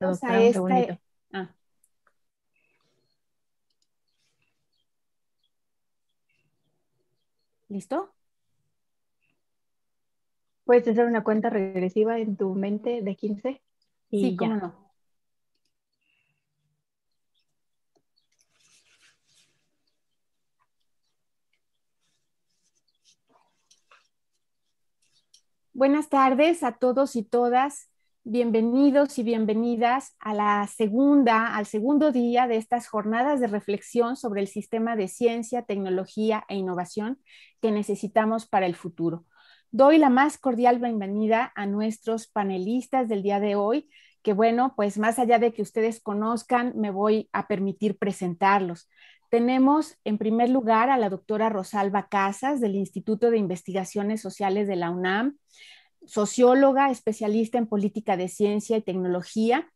Este ah. ¿Listo? ¿Puedes hacer una cuenta regresiva en tu mente de 15? Y sí, ya. no. Buenas tardes a todos y todas. Bienvenidos y bienvenidas a la segunda, al segundo día de estas jornadas de reflexión sobre el sistema de ciencia, tecnología e innovación que necesitamos para el futuro. Doy la más cordial bienvenida a nuestros panelistas del día de hoy, que bueno, pues más allá de que ustedes conozcan, me voy a permitir presentarlos. Tenemos en primer lugar a la doctora Rosalba Casas del Instituto de Investigaciones Sociales de la UNAM, socióloga, especialista en política de ciencia y tecnología,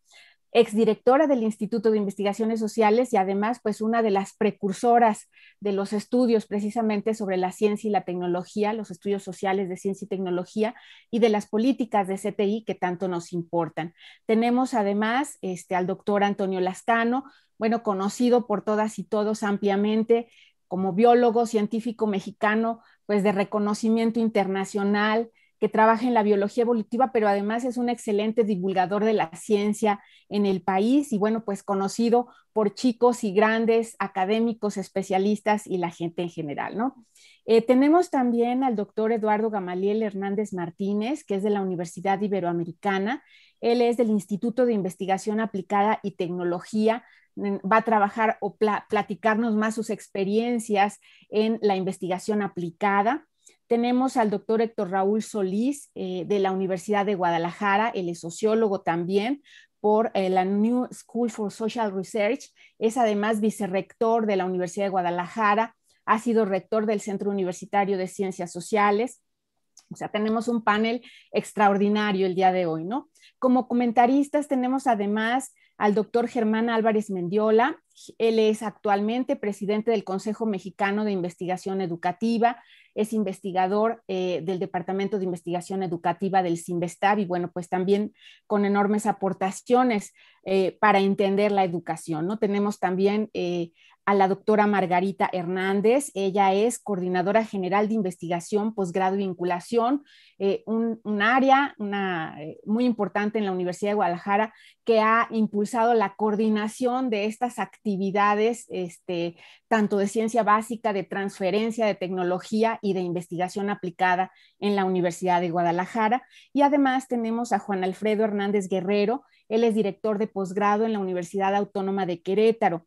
exdirectora del Instituto de Investigaciones Sociales y además pues una de las precursoras de los estudios precisamente sobre la ciencia y la tecnología, los estudios sociales de ciencia y tecnología y de las políticas de CTI que tanto nos importan. Tenemos además este, al doctor Antonio Lascano, bueno, conocido por todas y todos ampliamente como biólogo científico mexicano, pues de reconocimiento internacional, que trabaja en la biología evolutiva, pero además es un excelente divulgador de la ciencia en el país y bueno, pues conocido por chicos y grandes académicos, especialistas y la gente en general, ¿no? Eh, tenemos también al doctor Eduardo Gamaliel Hernández Martínez, que es de la Universidad Iberoamericana. Él es del Instituto de Investigación Aplicada y Tecnología mm, va a trabajar o platicarnos más sus experiencias en la investigación aplicada. Tenemos al doctor Héctor Raúl Solís eh, de la Universidad de Guadalajara, él es sociólogo también por eh, la New School for Social Research, es además vicerrector de la Universidad de Guadalajara, ha sido rector del Centro Universitario de Ciencias Sociales, o sea, tenemos un panel extraordinario el día de hoy, ¿no? Como comentaristas tenemos además al doctor Germán Álvarez Mendiola. Él es actualmente presidente del Consejo Mexicano de Investigación Educativa, es investigador eh, del Departamento de Investigación Educativa del CIMBESTAB y bueno, pues también con enormes aportaciones eh, para entender la educación, ¿no? Tenemos también eh, a la doctora Margarita Hernández. Ella es coordinadora general de investigación, posgrado y vinculación, eh, un, área una, eh, muy importante en la Universidad de Guadalajara que ha impulsado la coordinación de estas actividades, este, tanto de ciencia básica, de transferencia, de tecnología y de investigación aplicada en la Universidad de Guadalajara. Y además tenemos a Juan Alfredo Hernández Guerrero. Él es director de posgrado en la Universidad Autónoma de Querétaro.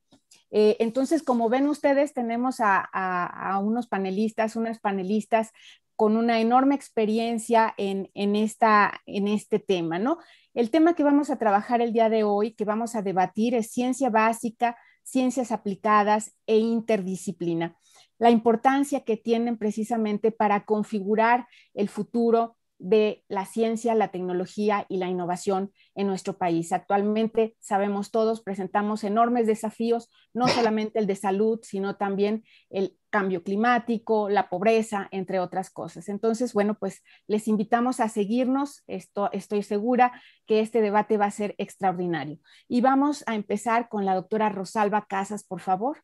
Eh, entonces, como ven ustedes, tenemos a, unos panelistas, unas panelistas con una enorme experiencia en, esta, en este tema, ¿no? El tema que vamos a trabajar el día de hoy, que vamos a debatir, es ciencia básica, ciencias aplicadas e interdisciplina. La importancia que tienen precisamente para configurar el futuro de la ciencia, la tecnología y la innovación en nuestro país. Actualmente, sabemos todos, presentamos enormes desafíos, no solamente el de salud, sino también el cambio climático, la pobreza, entre otras cosas. Entonces, bueno, pues les invitamos a seguirnos. Esto, estoy segura que este debate va a ser extraordinario. Y vamos a empezar con la doctora Rosalba Casas, por favor.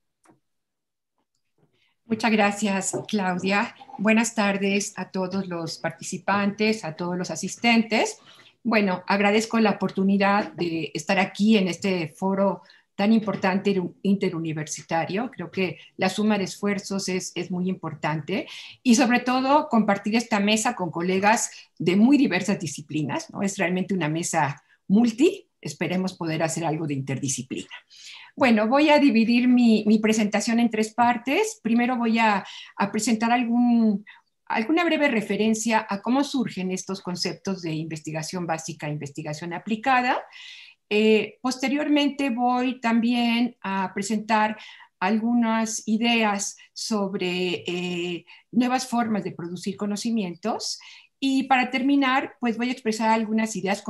Muchas gracias, Claudia. Buenas tardes a todos los participantes, a todos los asistentes. Bueno, agradezco la oportunidad de estar aquí en este foro tan importante interuniversitario. Creo que la suma de esfuerzos es, muy importante y sobre todo compartir esta mesa con colegas de muy diversas disciplinas. ¿no? Es realmente una mesa multi. Esperemos poder hacer algo de interdisciplina. Bueno, voy a dividir mi, presentación en tres partes. Primero voy a, presentar alguna breve referencia a cómo surgen estos conceptos de investigación básica e investigación aplicada. Eh, posteriormente voy también a presentar algunas ideas sobre eh, nuevas formas de producir conocimientos y para terminar, pues voy a expresar algunas ideas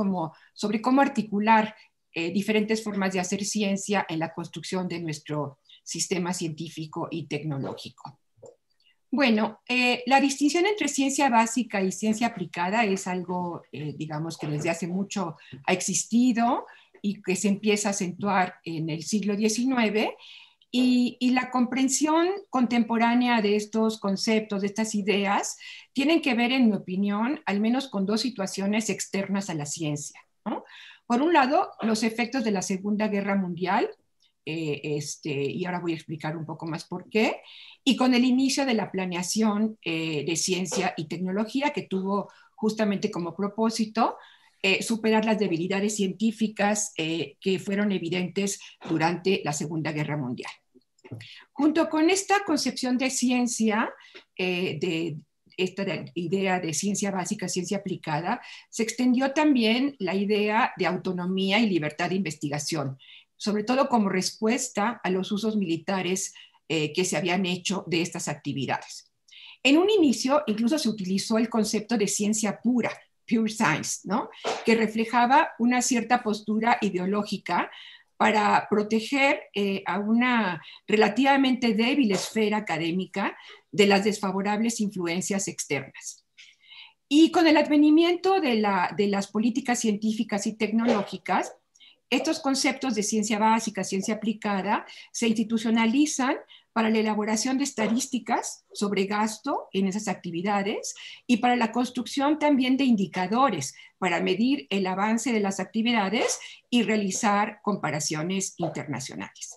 sobre cómo articular eh, diferentes formas de hacer ciencia en la construcción de nuestro sistema científico y tecnológico. Bueno, eh, la distinción entre ciencia básica y ciencia aplicada es algo, eh, digamos, que desde hace mucho ha existido y que se empieza a acentuar en el siglo XIX. Y, y, la comprensión contemporánea de estos conceptos, de estas ideas, tienen que ver, en mi opinión, al menos con dos situaciones externas a la ciencia. ¿no? Por un lado, los efectos de la Segunda Guerra Mundial, eh, este, y ahora voy a explicar un poco más por qué, y con el inicio de la planeación eh, de ciencia y tecnología que tuvo justamente como propósito eh, superar las debilidades científicas que fueron evidentes durante la Segunda Guerra Mundial. Junto con esta concepción de ciencia, de, esta idea de ciencia básica, ciencia aplicada, se extendió también la idea de autonomía y libertad de investigación, sobre todo como respuesta a los usos militares eh, que se habían hecho de estas actividades. En un inicio incluso se utilizó el concepto de ciencia pura, pure science, ¿no? que reflejaba una cierta postura ideológica para proteger eh, a una relativamente débil esfera académica de las desfavorables influencias externas. Y con el advenimiento de, de las políticas científicas y tecnológicas, estos conceptos de ciencia básica, ciencia aplicada, se institucionalizan para la elaboración de estadísticas sobre gasto en esas actividades y para la construcción también de indicadores para medir el avance de las actividades y realizar comparaciones internacionales.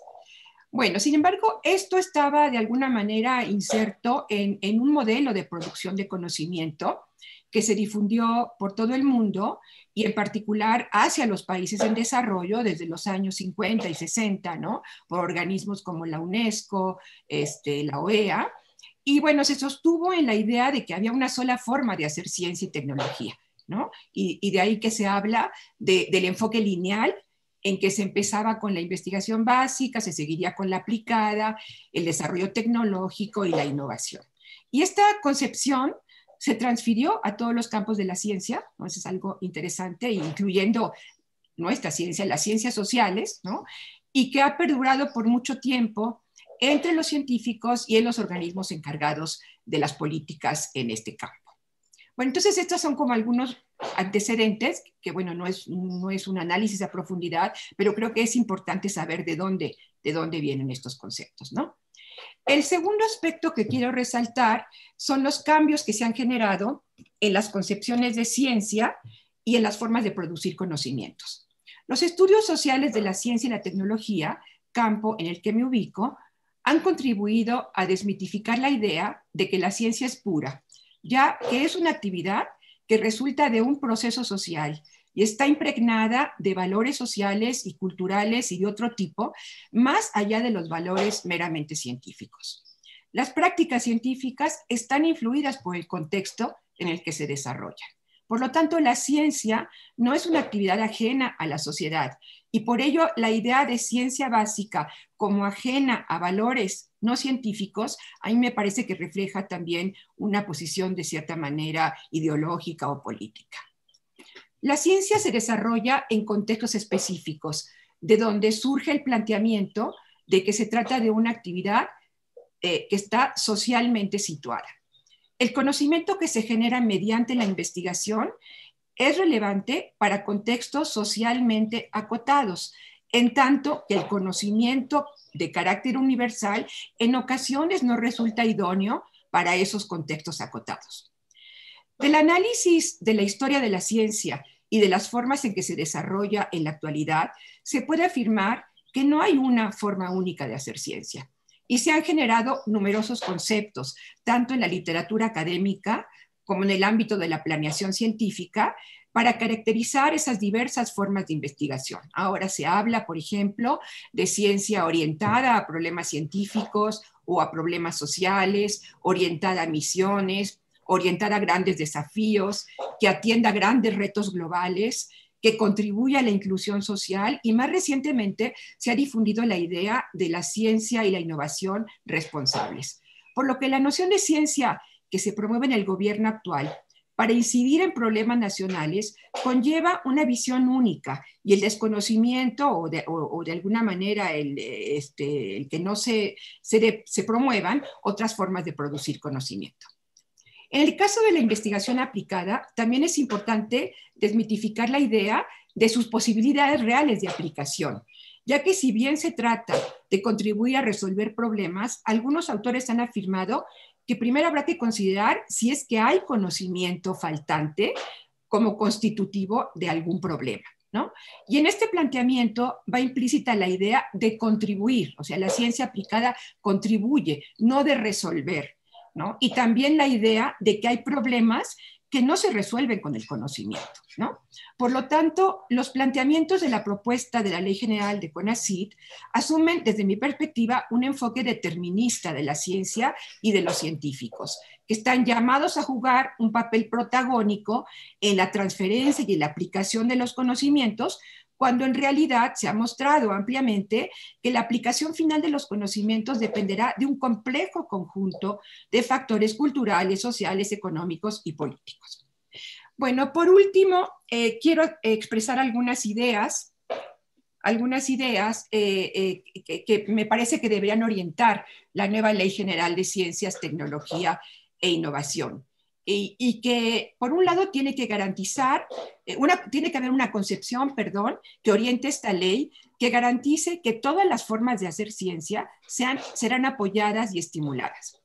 Bueno, sin embargo, esto estaba de alguna manera inserto en, un modelo de producción de conocimiento que se difundió por todo el mundo y en particular hacia los países en desarrollo desde los años 50 y 60, ¿no? Por organismos como la UNESCO, este, la OEA. Y bueno, se sostuvo en la idea de que había una sola forma de hacer ciencia y tecnología, ¿no? Y, de ahí que se habla del enfoque lineal en que se empezaba con la investigación básica, se seguiría con la aplicada, el desarrollo tecnológico y la innovación. Y esta concepción se transfirió a todos los campos de la ciencia, eso es algo interesante, incluyendo nuestra ciencia, las ciencias sociales, y que ha perdurado por mucho tiempo entre los científicos y en los organismos encargados de las políticas en este campo. Bueno, entonces estos son como algunos antecedentes, que bueno, no es, no es un análisis a profundidad, pero creo que es importante saber de dónde, de dónde vienen estos conceptos, ¿no? El segundo aspecto que quiero resaltar son los cambios que se han generado en las concepciones de ciencia y en las formas de producir conocimientos. Los estudios sociales de la ciencia y la tecnología, campo en el que me ubico, han contribuido a desmitificar la idea de que la ciencia es pura, ya que es una actividad que resulta de un proceso social y está impregnada de valores sociales y culturales y de otro tipo, más allá de los valores meramente científicos. Las prácticas científicas están influidas por el contexto en el que se desarrollan. Por lo tanto, la ciencia no es una actividad ajena a la sociedad y por ello la idea de ciencia básica como ajena a valores no científicos, a mí me parece que refleja también una posición de cierta manera ideológica o política. La ciencia se desarrolla en contextos específicos, de donde surge el planteamiento de que se trata de una actividad eh, que está socialmente situada. El conocimiento que se genera mediante la investigación es relevante para contextos socialmente acotados, en tanto, que el conocimiento de carácter universal en ocasiones no resulta idóneo para esos contextos acotados. Del análisis de la historia de la ciencia y de las formas en que se desarrolla en la actualidad, se puede afirmar que no hay una forma única de hacer ciencia. Y se han generado numerosos conceptos, tanto en la literatura académica como en el ámbito de la planeación científica, para caracterizar esas diversas formas de investigación. Ahora se habla, por ejemplo, de ciencia orientada a problemas científicos o a problemas sociales, orientada a misiones, orientada a grandes desafíos, que atienda grandes retos globales, que contribuya a la inclusión social y más recientemente se ha difundido la idea de la ciencia y la innovación responsables. Por lo que la noción de ciencia que se promueve en el gobierno actual para incidir en problemas nacionales conlleva una visión única y el desconocimiento o de, alguna manera este, el, que no se, se promuevan otras formas de producir conocimiento. En el caso de la investigación aplicada, también es importante desmitificar la idea de sus posibilidades reales de aplicación, ya que si bien se trata de contribuir a resolver problemas, algunos autores han afirmado que primero habrá que considerar si es que hay conocimiento faltante como constitutivo de algún problema. ¿No? Y en este planteamiento va implícita la idea de contribuir, o sea, la ciencia aplicada contribuye, no de resolver, ¿no? Y también la idea de que hay problemas que no se resuelven con el conocimiento. ¿no? Por lo tanto, los planteamientos de la propuesta de la Ley General de CONACYT asumen, desde mi perspectiva, un enfoque determinista de la ciencia y de los científicos, que están llamados a jugar un papel protagónico en la transferencia y en la aplicación de los conocimientos cuando en realidad se ha mostrado ampliamente que la aplicación final de los conocimientos dependerá de un complejo conjunto de factores culturales, sociales, económicos y políticos. Bueno, por último, eh, quiero expresar algunas ideas algunas ideas eh, eh, que, me parece que deberían orientar la nueva Ley General de Ciencias, Tecnología e Innovación y, que por un lado tiene que garantizar, eh, una, tiene que haber una concepción, perdón, que oriente esta ley, que garantice que todas las formas de hacer ciencia sean, serán apoyadas y estimuladas.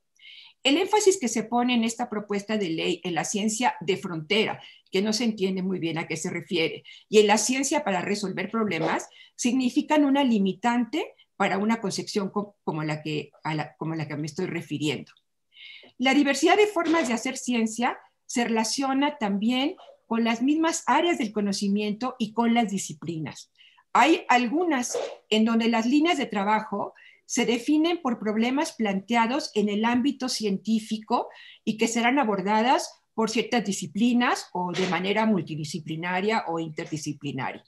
El énfasis que se pone en esta propuesta de ley en la ciencia de frontera, que no se entiende muy bien a qué se refiere, y en la ciencia para resolver problemas, significan una limitante para una concepción como la que me estoy refiriendo. La diversidad de formas de hacer ciencia se relaciona también con las mismas áreas del conocimiento y con las disciplinas. Hay algunas en donde las líneas de trabajo se definen por problemas planteados en el ámbito científico y que serán abordadas por ciertas disciplinas o de manera multidisciplinaria o interdisciplinaria.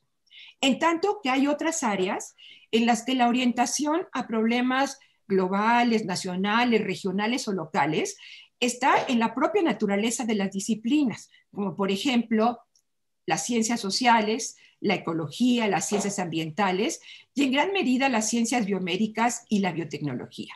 En tanto que hay otras áreas en las que la orientación a problemas globales, nacionales, regionales o locales, está en la propia naturaleza de las disciplinas, como por ejemplo las ciencias sociales, la ecología, las ciencias ambientales y en gran medida las ciencias biomédicas y la biotecnología.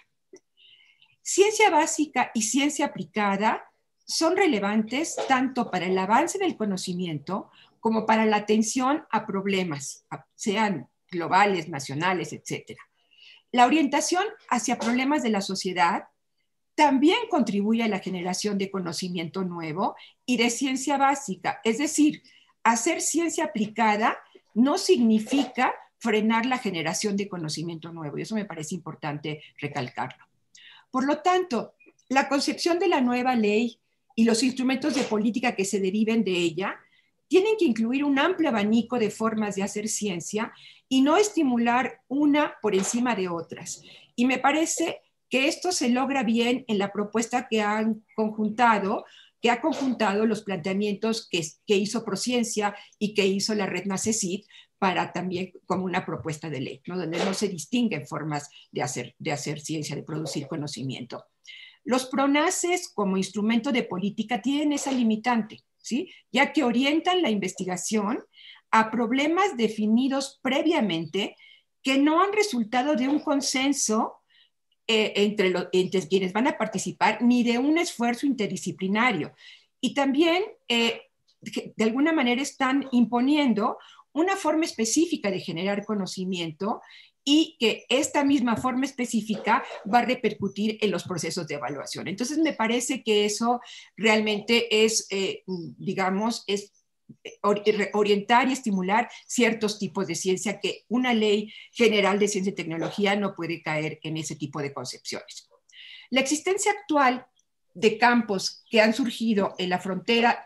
Ciencia básica y ciencia aplicada son relevantes tanto para el avance del conocimiento como para la atención a problemas, sean globales, nacionales, etcétera. La orientación hacia problemas de la sociedad también contribuye a la generación de conocimiento nuevo y de ciencia básica. Es decir, hacer ciencia aplicada no significa frenar la generación de conocimiento nuevo. Y eso me parece importante recalcarlo. Por lo tanto, la concepción de la nueva ley y los instrumentos de política que se deriven de ella tienen que incluir un amplio abanico de formas de hacer ciencia y no estimular una por encima de otras. Y me parece que esto se logra bien en la propuesta que han conjuntado, que ha conjuntado los planteamientos que, hizo Prociencia y que hizo la red NACECID para también como una propuesta de ley, donde no se distinguen formas de hacer, de hacer ciencia, de producir conocimiento. Los pronaces como instrumento de política tienen esa limitante, ya que orientan la investigación a problemas definidos previamente que no han resultado de un consenso eh, entre, quienes van a participar ni de un esfuerzo interdisciplinario. Y también, eh, de alguna manera, están imponiendo una forma específica de generar conocimiento y que esta misma forma específica va a repercutir en los procesos de evaluación. Entonces, me parece que eso realmente es, eh, digamos, es eh, orientar y estimular ciertos tipos de ciencia que una ley general de ciencia y tecnología no puede caer en ese tipo de concepciones. La existencia actual de campos que han surgido en la frontera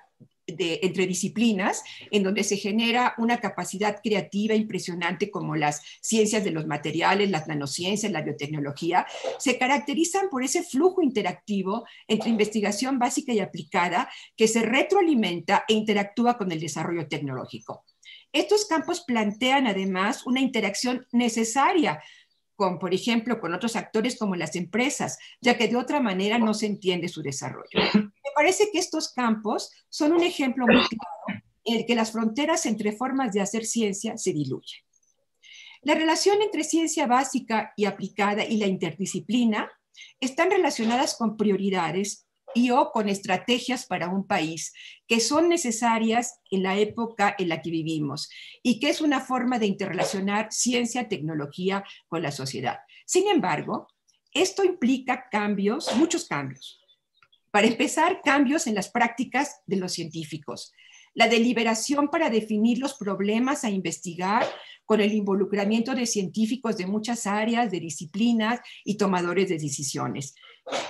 de, entre disciplinas, en donde se genera una capacidad creativa impresionante como las ciencias de los materiales, las nanociencias, la biotecnología, se caracterizan por ese flujo interactivo entre investigación básica y aplicada que se retroalimenta e interactúa con el desarrollo tecnológico. Estos campos plantean además una interacción necesaria con, por ejemplo, con otros actores como las empresas, ya que de otra manera no se entiende su desarrollo. Me parece que estos campos son un ejemplo muy claro en el que las fronteras entre formas de hacer ciencia se diluyen. La relación entre ciencia básica y aplicada y la interdisciplina están relacionadas con prioridades y o con estrategias para un país que son necesarias en la época en la que vivimos y que es una forma de interrelacionar ciencia, tecnología con la sociedad. Sin embargo, esto implica cambios, muchos cambios. Para empezar, cambios en las prácticas de los científicos. La deliberación para definir los problemas a investigar con el involucramiento de científicos de muchas áreas, de disciplinas y tomadores de decisiones.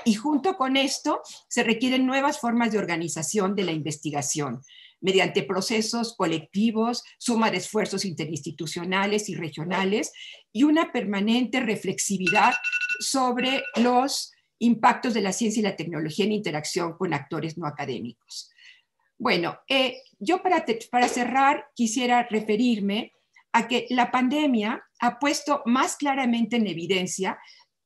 Y junto con esto, se requieren nuevas formas de organización de la investigación mediante procesos colectivos, suma de esfuerzos interinstitucionales y regionales y una permanente reflexividad sobre los impactos de la ciencia y la tecnología en interacción con actores no académicos. Bueno, eh, yo para cerrar quisiera referirme a que la pandemia ha puesto más claramente en evidencia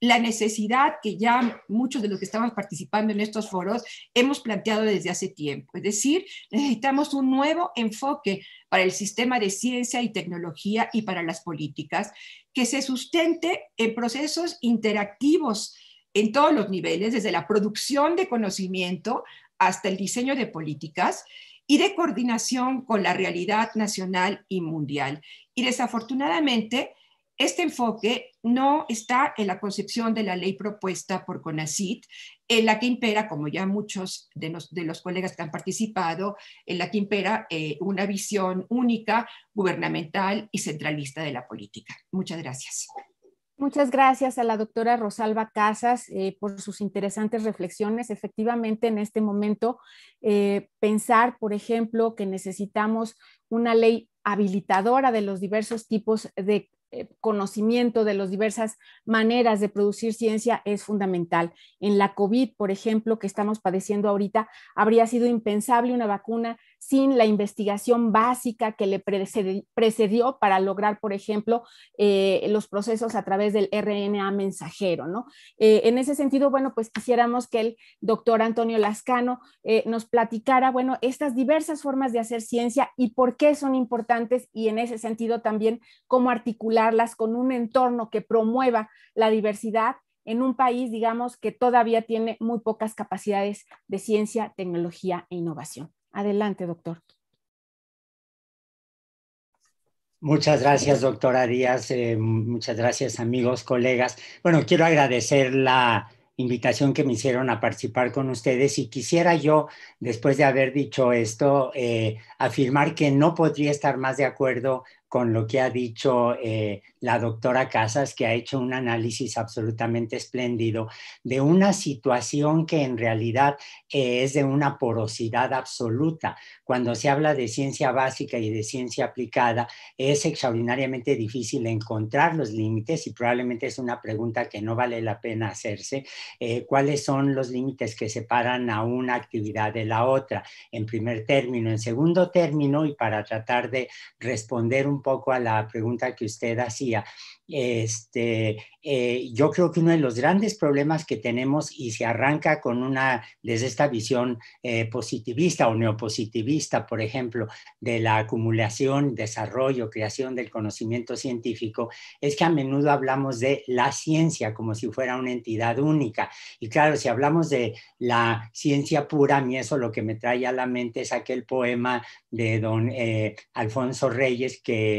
la necesidad que ya muchos de los que estamos participando en estos foros hemos planteado desde hace tiempo. Es decir, necesitamos un nuevo enfoque para el sistema de ciencia y tecnología y para las políticas que se sustente en procesos interactivos en todos los niveles, desde la producción de conocimiento hasta el diseño de políticas y de coordinación con la realidad nacional y mundial. Y desafortunadamente, este enfoque no está en la concepción de la ley propuesta por CONACIT, en la que impera, como ya muchos de los, colegas que han participado, en la que impera eh, una visión única, gubernamental y centralista de la política. Muchas gracias. Muchas gracias a la doctora Rosalba Casas eh, por sus interesantes reflexiones. Efectivamente, en este momento, eh, pensar, por ejemplo, que necesitamos una ley habilitadora de los diversos tipos de eh, conocimiento de las diversas maneras de producir ciencia es fundamental. En la COVID, por ejemplo, que estamos padeciendo ahorita, habría sido impensable una vacuna sin la investigación básica que le precedió para lograr, por ejemplo, eh, los procesos a través del RNA mensajero, ¿no? Eh, en ese sentido, bueno, pues quisiéramos que el doctor Antonio Lascano eh, nos platicara, bueno, estas diversas formas de hacer ciencia y por qué son importantes y en ese sentido también cómo articularlas con un entorno que promueva la diversidad en un país, digamos, que todavía tiene muy pocas capacidades de ciencia, tecnología e innovación. Adelante, doctor. Muchas gracias, doctora Díaz. Eh, muchas gracias, amigos, colegas. Bueno, quiero agradecer la invitación que me hicieron a participar con ustedes y quisiera yo, después de haber dicho esto, eh, afirmar que no podría estar más de acuerdo con lo que ha dicho eh, la doctora Casas, que ha hecho un análisis absolutamente espléndido de una situación que en realidad eh, es de una porosidad absoluta. Cuando se habla de ciencia básica y de ciencia aplicada, es extraordinariamente difícil encontrar los límites y probablemente es una pregunta que no vale la pena hacerse. Eh, ¿Cuáles son los límites que separan a una actividad de la otra? En primer término, en segundo término, y para tratar de responder un poco a la pregunta que usted hacía. Este, eh, yo creo que uno de los grandes problemas que tenemos y se arranca con una, desde esta visión eh, positivista o neopositivista, por ejemplo, de la acumulación, desarrollo, creación del conocimiento científico, es que a menudo hablamos de la ciencia como si fuera una entidad única. Y claro, si hablamos de la ciencia pura, a mí eso lo que me trae a la mente es aquel poema de don eh, Alfonso Reyes que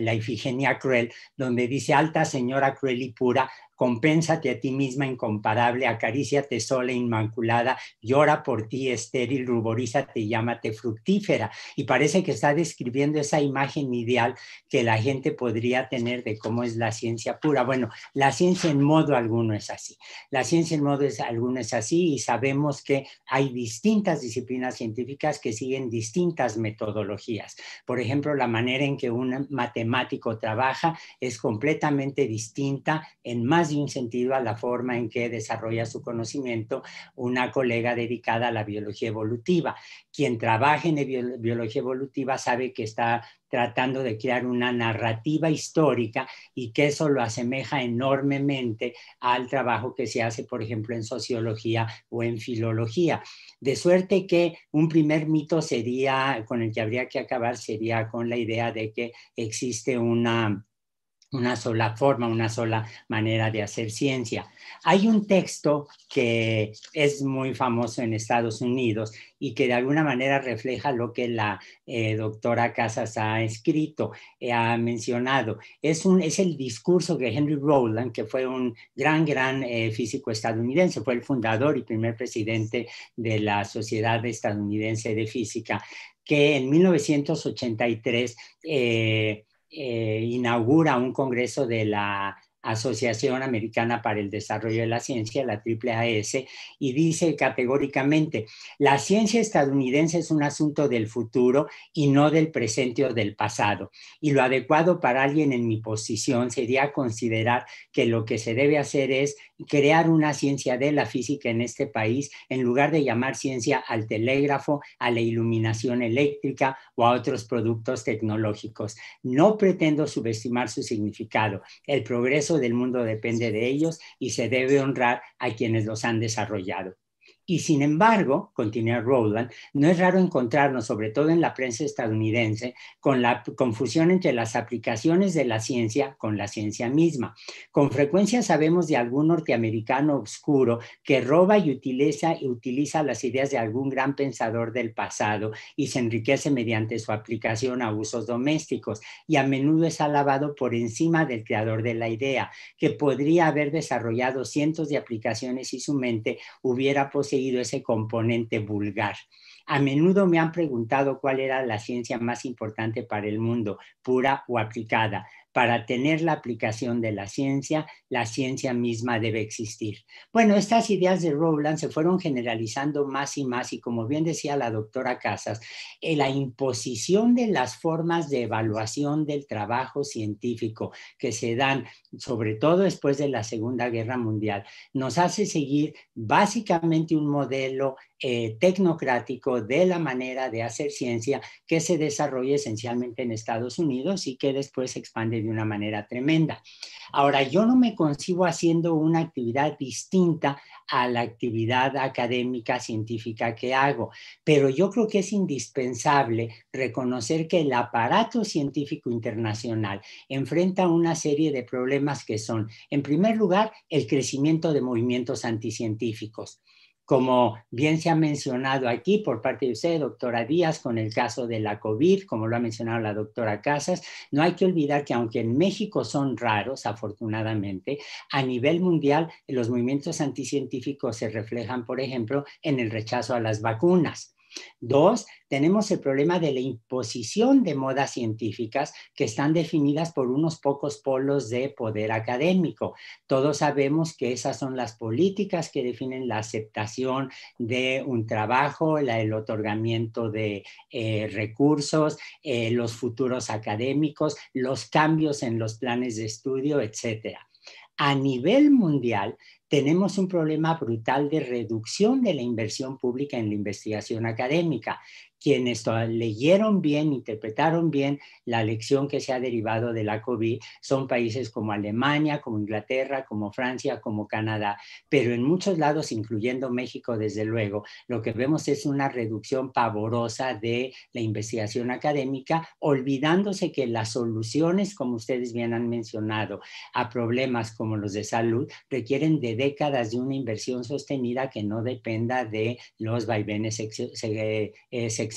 la Ifigenia Cruel, donde dice alta señora cruel y pura, compénsate a ti misma incomparable, acaríciate sola, inmaculada, llora por ti estéril, ruborízate y llámate fructífera. Y parece que está describiendo esa imagen ideal que la gente podría tener de cómo es la ciencia pura. Bueno, la ciencia en modo alguno es así. La ciencia en modo alguno es así y sabemos que hay distintas disciplinas científicas que siguen distintas metodologías. Por ejemplo, la manera en que un matemático trabaja es completamente distinta en más sentido a la forma en que desarrolla su conocimiento una colega dedicada a la biología evolutiva. Quien trabaja en biología evolutiva sabe que está tratando de crear una narrativa histórica y que eso lo asemeja enormemente al trabajo que se hace, por ejemplo, en sociología o en filología. De suerte que un primer mito sería, con el que habría que acabar, sería con la idea de que existe una una sola forma, una sola manera de hacer ciencia. Hay un texto que es muy famoso en Estados Unidos y que de alguna manera refleja lo que la eh, doctora Casas ha escrito, eh, ha mencionado. Es, un, es el discurso que Henry Rowland, que fue un gran, gran eh, físico estadounidense, fue el fundador y primer presidente de la Sociedad Estadounidense de Física, que en 1983 eh, inaugura un congreso de la Asociación Americana para el Desarrollo de la Ciencia, la AAAS, y dice categóricamente, la ciencia estadounidense es un asunto del futuro y no del presente o del pasado. Y lo adecuado para alguien en mi posición sería considerar que lo que se debe hacer es crear una ciencia de la física en este país en lugar de llamar ciencia al telégrafo, a la iluminación eléctrica o a otros productos tecnológicos. No pretendo subestimar su significado. El progreso del mundo depende de ellos y se debe honrar a quienes los han desarrollado. Y sin embargo, continúa Rowland, no es raro encontrarnos, sobre todo en la prensa estadounidense, con la confusión entre las aplicaciones de la ciencia con la ciencia misma. Con frecuencia sabemos de algún norteamericano oscuro que roba y utiliza, y utiliza las ideas de algún gran pensador del pasado y se enriquece mediante su aplicación a usos domésticos y a menudo es alabado por encima del creador de la idea, que podría haber desarrollado cientos de aplicaciones si su mente hubiera poseído ese componente vulgar. A menudo me han preguntado cuál era la ciencia más importante para el mundo, pura o aplicada para tener la aplicación de la ciencia, la ciencia misma debe existir. Bueno, estas ideas de Rowland se fueron generalizando más y más y como bien decía la doctora Casas, eh, la imposición de las formas de evaluación del trabajo científico que se dan, sobre todo después de la Segunda Guerra Mundial, nos hace seguir básicamente un modelo eh, tecnocrático de la manera de hacer ciencia que se desarrolla esencialmente en Estados Unidos y que después se expande de una manera tremenda. Ahora, yo no me concibo haciendo una actividad distinta a la actividad académica científica que hago, pero yo creo que es indispensable reconocer que el aparato científico internacional enfrenta una serie de problemas que son, en primer lugar, el crecimiento de movimientos anticientíficos como bien se ha mencionado aquí por parte de usted, doctora Díaz, con el caso de la COVID, como lo ha mencionado la doctora Casas, no hay que olvidar que aunque en México son raros, afortunadamente, a nivel mundial los movimientos anticientíficos se reflejan, por ejemplo, en el rechazo a las vacunas. Dos, tenemos el problema de la imposición de modas científicas que están definidas por unos pocos polos de poder académico. Todos sabemos que esas son las políticas que definen la aceptación de un trabajo, el otorgamiento de eh, recursos, eh, los futuros académicos, los cambios en los planes de estudio, etcétera a nivel mundial tenemos un problema brutal de reducción de la inversión pública en la investigación académica quienes leyeron bien, interpretaron bien la lección que se ha derivado de la COVID son países como Alemania, como Inglaterra, como Francia, como Canadá, pero en muchos lados, incluyendo México, desde luego, lo que vemos es una reducción pavorosa de la investigación académica, olvidándose que las soluciones, como ustedes bien han mencionado, a problemas como los de salud, requieren de décadas de una inversión sostenida que no dependa de los vaivenes eh, sexuales.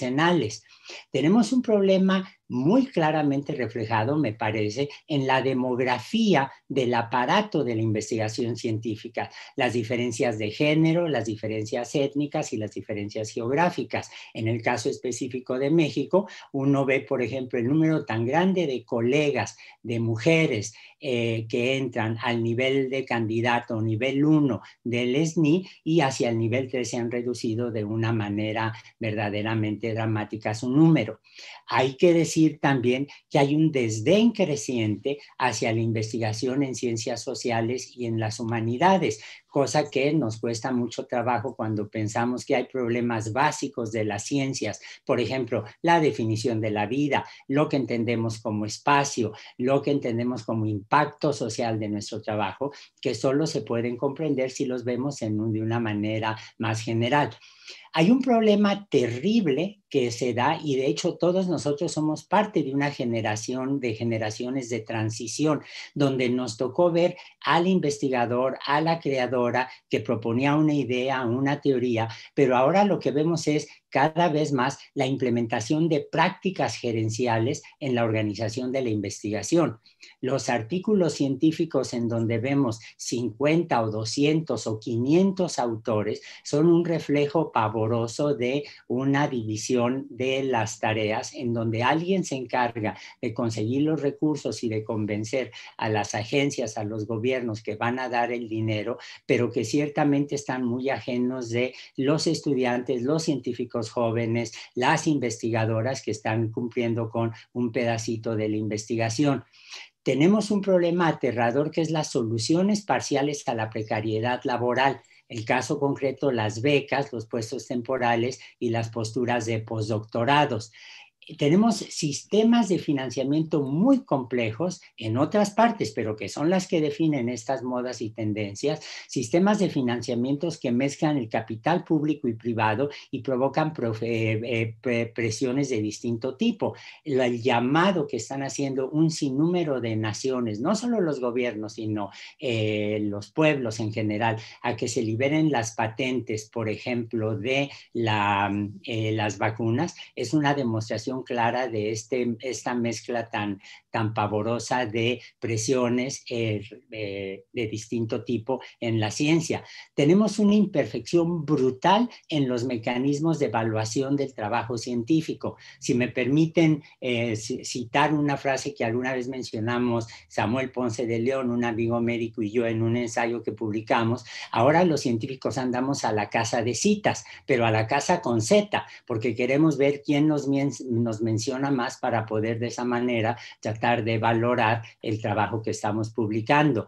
Tenemos un problema muy claramente reflejado, me parece, en la demografía del aparato de la investigación científica, las diferencias de género, las diferencias étnicas y las diferencias geográficas. En el caso específico de México, uno ve, por ejemplo, el número tan grande de colegas, de mujeres eh, que entran al nivel de candidato, nivel 1 del SNI y hacia el nivel 3 se han reducido de una manera verdaderamente dramática su número. Hay que decir también que hay un desdén creciente hacia la investigación en ciencias sociales y en las humanidades, cosa que nos cuesta mucho trabajo cuando pensamos que hay problemas básicos de las ciencias, por ejemplo, la definición de la vida, lo que entendemos como espacio, lo que entendemos como impacto social de nuestro trabajo, que solo se pueden comprender si los vemos de una manera más general. Hay un problema terrible que se da y de hecho todos nosotros somos parte de una generación de generaciones de transición donde nos tocó ver al investigador, a la creadora que proponía una idea, una teoría, pero ahora lo que vemos es cada vez más la implementación de prácticas gerenciales en la organización de la investigación. Los artículos científicos en donde vemos 50 o 200 o 500 autores son un reflejo pavoroso de una división de las tareas en donde alguien se encarga de conseguir los recursos y de convencer a las agencias, a los gobiernos que van a dar el dinero, pero que ciertamente están muy ajenos de los estudiantes, los científicos jóvenes, las investigadoras que están cumpliendo con un pedacito de la investigación tenemos un problema aterrador que es las soluciones parciales a la precariedad laboral. El caso concreto, las becas, los puestos temporales y las posturas de postdoctorados tenemos sistemas de financiamiento muy complejos en otras partes, pero que son las que definen estas modas y tendencias, sistemas de financiamientos que mezclan el capital público y privado y provocan eh, eh, presiones de distinto tipo. El llamado que están haciendo un sinnúmero de naciones, no solo los gobiernos, sino eh, los pueblos en general, a que se liberen las patentes, por ejemplo, de las vacunas, es una demostración clara de este, esta mezcla tan tan pavorosa de presiones eh, eh, de distinto tipo en la ciencia. Tenemos una imperfección brutal en los mecanismos de evaluación del trabajo científico. Si me permiten eh, citar una frase que alguna vez mencionamos Samuel Ponce de León, un amigo médico y yo en un ensayo que publicamos, ahora los científicos andamos a la casa de citas, pero a la casa con Z, porque queremos ver quién nos, nos menciona más para poder de esa manera de valorar el trabajo que estamos publicando.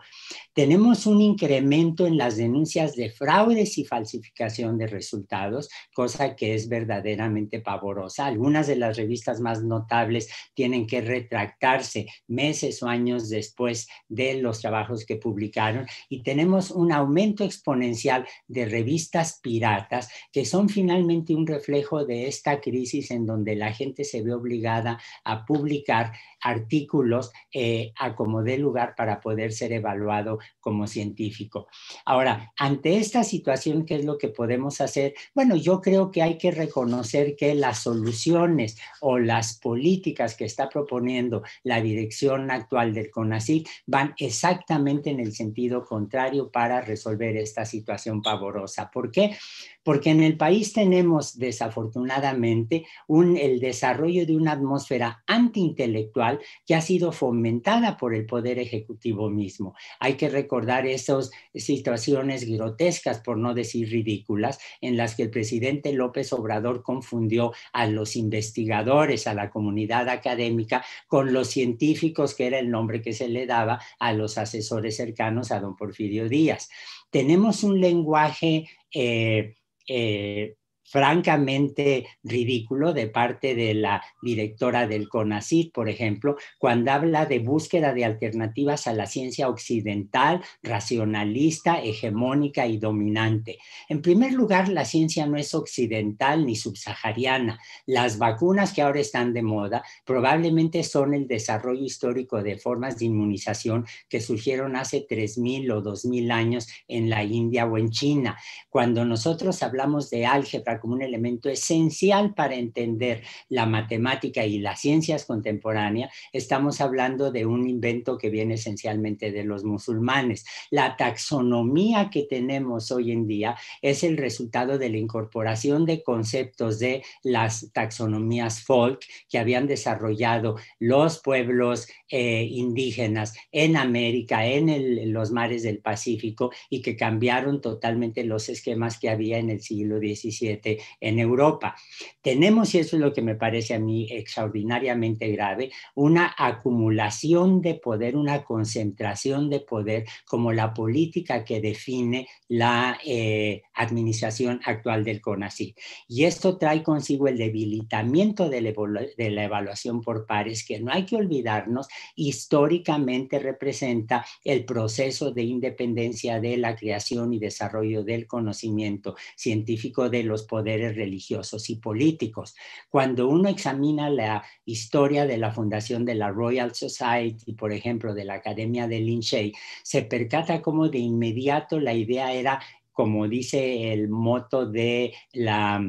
Tenemos un incremento en las denuncias de fraudes y falsificación de resultados, cosa que es verdaderamente pavorosa. Algunas de las revistas más notables tienen que retractarse meses o años después de los trabajos que publicaron y tenemos un aumento exponencial de revistas piratas que son finalmente un reflejo de esta crisis en donde la gente se ve obligada a publicar artículos eh, a como dé lugar para poder ser evaluado como científico. Ahora, ante esta situación, ¿qué es lo que podemos hacer? Bueno, yo creo que hay que reconocer que las soluciones o las políticas que está proponiendo la dirección actual del CONACYT van exactamente en el sentido contrario para resolver esta situación pavorosa. ¿Por qué? Porque en el país tenemos desafortunadamente un, el desarrollo de una atmósfera antiintelectual que ha sido fomentada por el poder ejecutivo mismo. Hay que recordar esas situaciones grotescas, por no decir ridículas, en las que el presidente López Obrador confundió a los investigadores, a la comunidad académica, con los científicos, que era el nombre que se le daba a los asesores cercanos a don Porfirio Díaz. Tenemos un lenguaje... Eh, eh, francamente ridículo de parte de la directora del CONACYT, por ejemplo, cuando habla de búsqueda de alternativas a la ciencia occidental, racionalista, hegemónica y dominante. En primer lugar, la ciencia no es occidental ni subsahariana. Las vacunas que ahora están de moda probablemente son el desarrollo histórico de formas de inmunización que surgieron hace 3.000 o 2.000 años en la India o en China. Cuando nosotros hablamos de álgebra, como un elemento esencial para entender la matemática y las ciencias contemporáneas, estamos hablando de un invento que viene esencialmente de los musulmanes. La taxonomía que tenemos hoy en día es el resultado de la incorporación de conceptos de las taxonomías folk que habían desarrollado los pueblos eh, indígenas en América, en los mares del Pacífico y que cambiaron totalmente los esquemas que había en el siglo XVII en Europa. Tenemos, y eso es lo que me parece a mí extraordinariamente grave, una acumulación de poder, una concentración de poder como la política que define la eh, administración actual del CONACYT. Y esto trae consigo el debilitamiento de la, de la evaluación por pares, que no hay que olvidarnos, históricamente representa el proceso de independencia de la creación y desarrollo del conocimiento científico de los poderes religiosos y políticos. Cuando uno examina la historia de la fundación de la Royal Society, por ejemplo, de la Academia de Lindsay, se percata como de inmediato la idea era, como dice el moto de la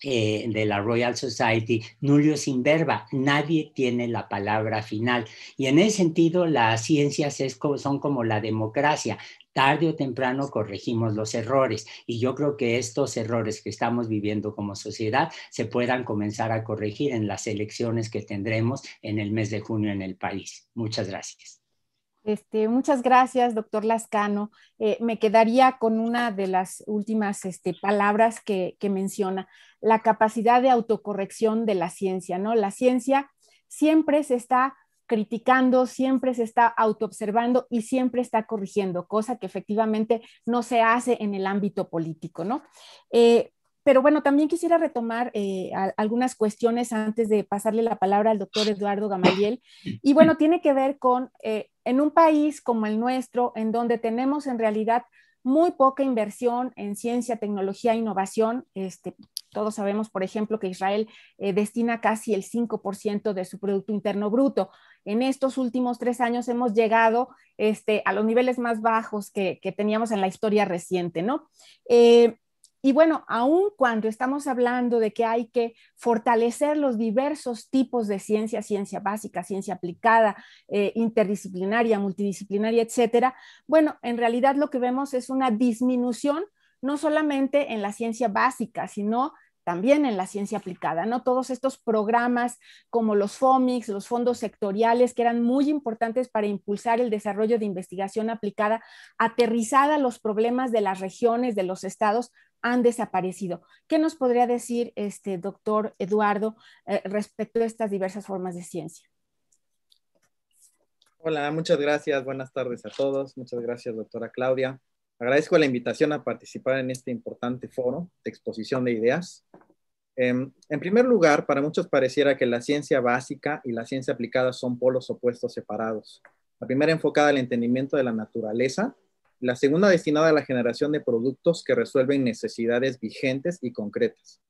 eh, de la Royal Society, Nullio sin verba, nadie tiene la palabra final. Y en ese sentido, las ciencias es como, son como la democracia, tarde o temprano corregimos los errores y yo creo que estos errores que estamos viviendo como sociedad se puedan comenzar a corregir en las elecciones que tendremos en el mes de junio en el país. Muchas gracias. Este, muchas gracias, doctor Lascano. Eh, me quedaría con una de las últimas este, palabras que, que, menciona, la capacidad de autocorrección de la ciencia, ¿no? La ciencia siempre se está criticando, siempre se está autoobservando y siempre está corrigiendo, cosa que efectivamente no se hace en el ámbito político, ¿no? Eh, pero bueno, también quisiera retomar eh, algunas cuestiones antes de pasarle la palabra al doctor Eduardo Gamaliel. Y bueno, tiene que ver con, eh, en un país como el nuestro, en donde tenemos en realidad muy poca inversión en ciencia, tecnología e innovación, este, todos sabemos, por ejemplo, que Israel destina casi el 5% de su Producto Interno Bruto en estos últimos tres años hemos llegado este, a los niveles más bajos que, teníamos en la historia reciente, ¿no? Eh, y bueno, aun cuando estamos hablando de que hay que fortalecer los diversos tipos de ciencia, ciencia básica, ciencia aplicada, eh, interdisciplinaria, multidisciplinaria, etcétera, bueno, en realidad lo que vemos es una disminución no solamente en la ciencia básica, sino también en la ciencia aplicada, ¿no? Todos estos programas como los FOMIX, los fondos sectoriales, que eran muy importantes para impulsar el desarrollo de investigación aplicada, aterrizada a los problemas de las regiones, de los estados, han desaparecido. ¿Qué nos podría decir, este, doctor Eduardo, eh, respecto a estas diversas formas de ciencia? Hola, muchas gracias. Buenas tardes a todos. Muchas gracias, doctora Claudia. Agradezco la invitación a participar en este importante foro de exposición de ideas. Em, en primer lugar, para muchos pareciera que la ciencia básica y la ciencia aplicada son polos opuestos separados. La primera enfocada al entendimiento de la naturaleza, la segunda destinada a la generación de productos que resuelven necesidades vigentes y concretas.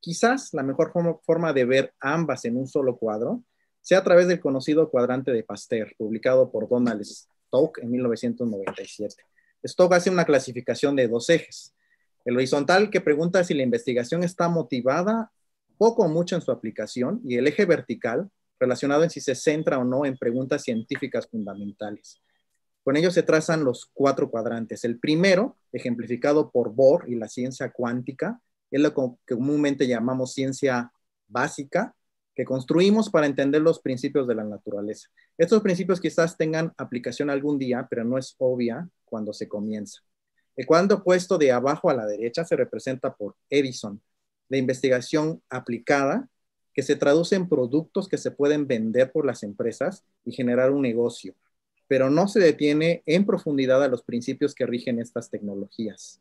Quizás la mejor forma de ver ambas en un solo cuadro sea a través del conocido cuadrante de Pasteur, publicado por Donald Stoke en 1997. Stock hace una clasificación de dos ejes. El horizontal que pregunta si la investigación está motivada poco o mucho en su aplicación y el eje vertical relacionado en si se centra o no en preguntas científicas fundamentales. Con ello se trazan los cuatro cuadrantes. El primero, ejemplificado por Bohr y la ciencia cuántica, es lo que comúnmente llamamos ciencia básica, que construimos para entender los principios de la naturaleza. Estos principios quizás tengan aplicación algún día, pero no es obvia cuando se comienza. El cuadro puesto de abajo a la derecha se representa por Edison, la investigación aplicada que se traduce en productos que se pueden vender por las empresas y generar un negocio, pero no se detiene en profundidad a los principios que rigen estas tecnologías.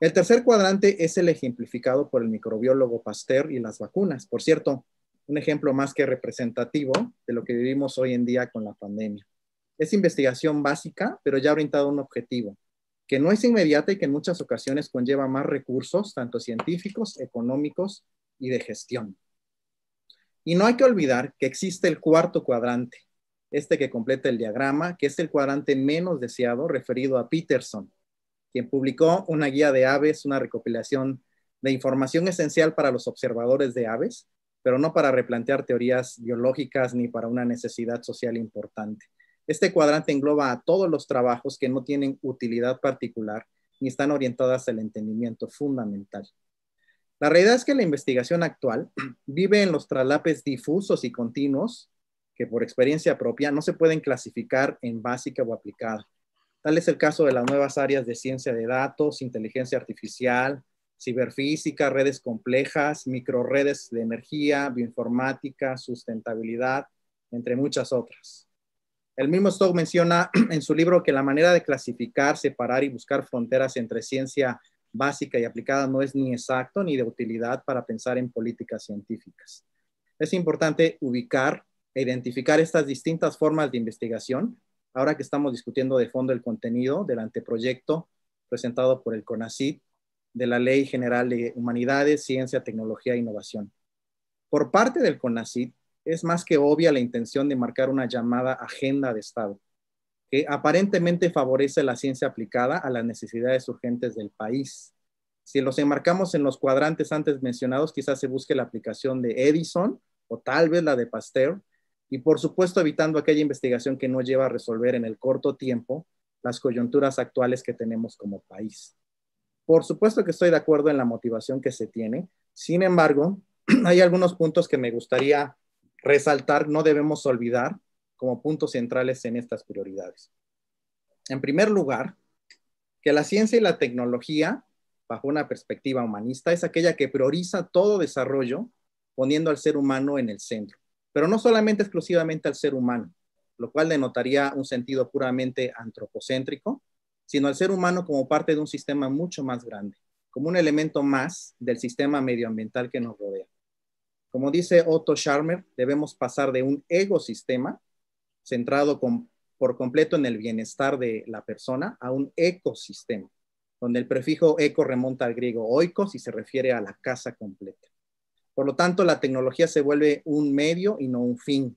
El tercer cuadrante es el ejemplificado por el microbiólogo Pasteur y las vacunas. Por cierto, un ejemplo más que representativo de lo que vivimos hoy en día con la pandemia. Es investigación básica, pero ya orientada a un objetivo, que no es inmediata y que en muchas ocasiones conlleva más recursos, tanto científicos, económicos y de gestión. Y no hay que olvidar que existe el cuarto cuadrante, este que completa el diagrama, que es el cuadrante menos deseado referido a Peterson, quien publicó una guía de aves, una recopilación de información esencial para los observadores de aves, pero no para replantear teorías biológicas ni para una necesidad social importante. Este cuadrante engloba a todos los trabajos que no tienen utilidad particular ni están orientadas al entendimiento fundamental. La realidad es que la investigación actual vive en los traslapes difusos y continuos que por experiencia propia no se pueden clasificar en básica o aplicada. Tal es el caso de las nuevas áreas de ciencia de datos, inteligencia artificial, ciberfísica, redes complejas, microredes de energía, bioinformática, sustentabilidad, entre muchas otras. El mismo Stock menciona en su libro que la manera de clasificar, separar y buscar fronteras entre ciencia básica y aplicada no es ni exacto ni de utilidad para pensar en políticas científicas. Es importante ubicar e identificar estas distintas formas de investigación, ahora que estamos discutiendo de fondo el contenido del anteproyecto presentado por el CONACYT de la Ley General de Humanidades, Ciencia, Tecnología e Innovación. Por parte del CONACYT, es más que obvia la intención de marcar una llamada agenda de Estado, que aparentemente favorece la ciencia aplicada a las necesidades urgentes del país. Si los enmarcamos en los cuadrantes antes mencionados, quizás se busque la aplicación de Edison o tal vez la de Pasteur, y por supuesto evitando aquella investigación que no lleva a resolver en el corto tiempo las coyunturas actuales que tenemos como país. Por supuesto que estoy de acuerdo en la motivación que se tiene, sin embargo, hay algunos puntos que me gustaría resaltar, no debemos olvidar como puntos centrales en estas prioridades. En primer lugar, que la ciencia y la tecnología, bajo una perspectiva humanista, es aquella que prioriza todo desarrollo poniendo al ser humano en el centro, pero no solamente exclusivamente al ser humano, lo cual denotaría un sentido puramente antropocéntrico, sino al ser humano como parte de un sistema mucho más grande, como un elemento más del sistema medioambiental que nos rodea. Como dice Otto Scharmer, debemos pasar de un ecosistema centrado por completo en el bienestar de la persona a un ecosistema, donde el prefijo eco remonta al griego oikos y se refiere a la casa completa. Por lo tanto, la tecnología se vuelve un medio y no un fin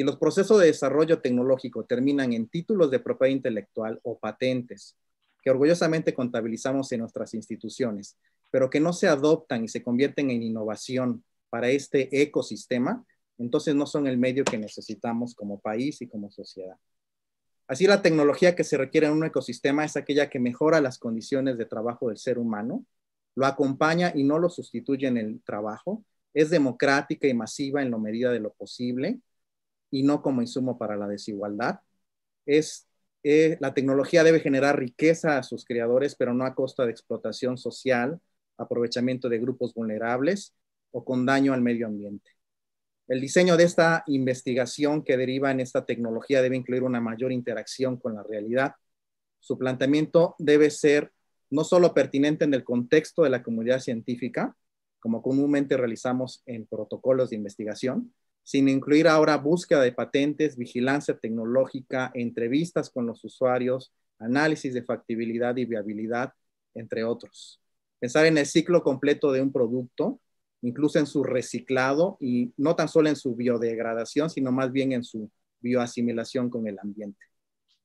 si los procesos de desarrollo tecnológico terminan en títulos de propiedad intelectual o patentes, que orgullosamente contabilizamos en nuestras instituciones, pero que no se adoptan y se convierten en innovación para este ecosistema, entonces no son el medio que necesitamos como país y como sociedad. Así la tecnología que se requiere en un ecosistema es aquella que mejora las condiciones de trabajo del ser humano, lo acompaña y no lo sustituye en el trabajo, es democrática y masiva en la medida de lo posible, y no como insumo para la desigualdad. Es, eh, la tecnología debe generar riqueza a sus creadores, pero no a costa de explotación social, aprovechamiento de grupos vulnerables o con daño al medio ambiente. El diseño de esta investigación que deriva en esta tecnología debe incluir una mayor interacción con la realidad. Su planteamiento debe ser no solo pertinente en el contexto de la comunidad científica, como comúnmente realizamos en protocolos de investigación, sin incluir ahora búsqueda de patentes, vigilancia tecnológica, entrevistas con los usuarios, análisis de factibilidad y viabilidad, entre otros. Pensar en el ciclo completo de un producto, incluso en su reciclado y no tan solo en su biodegradación, sino más bien en su bioasimilación con el ambiente.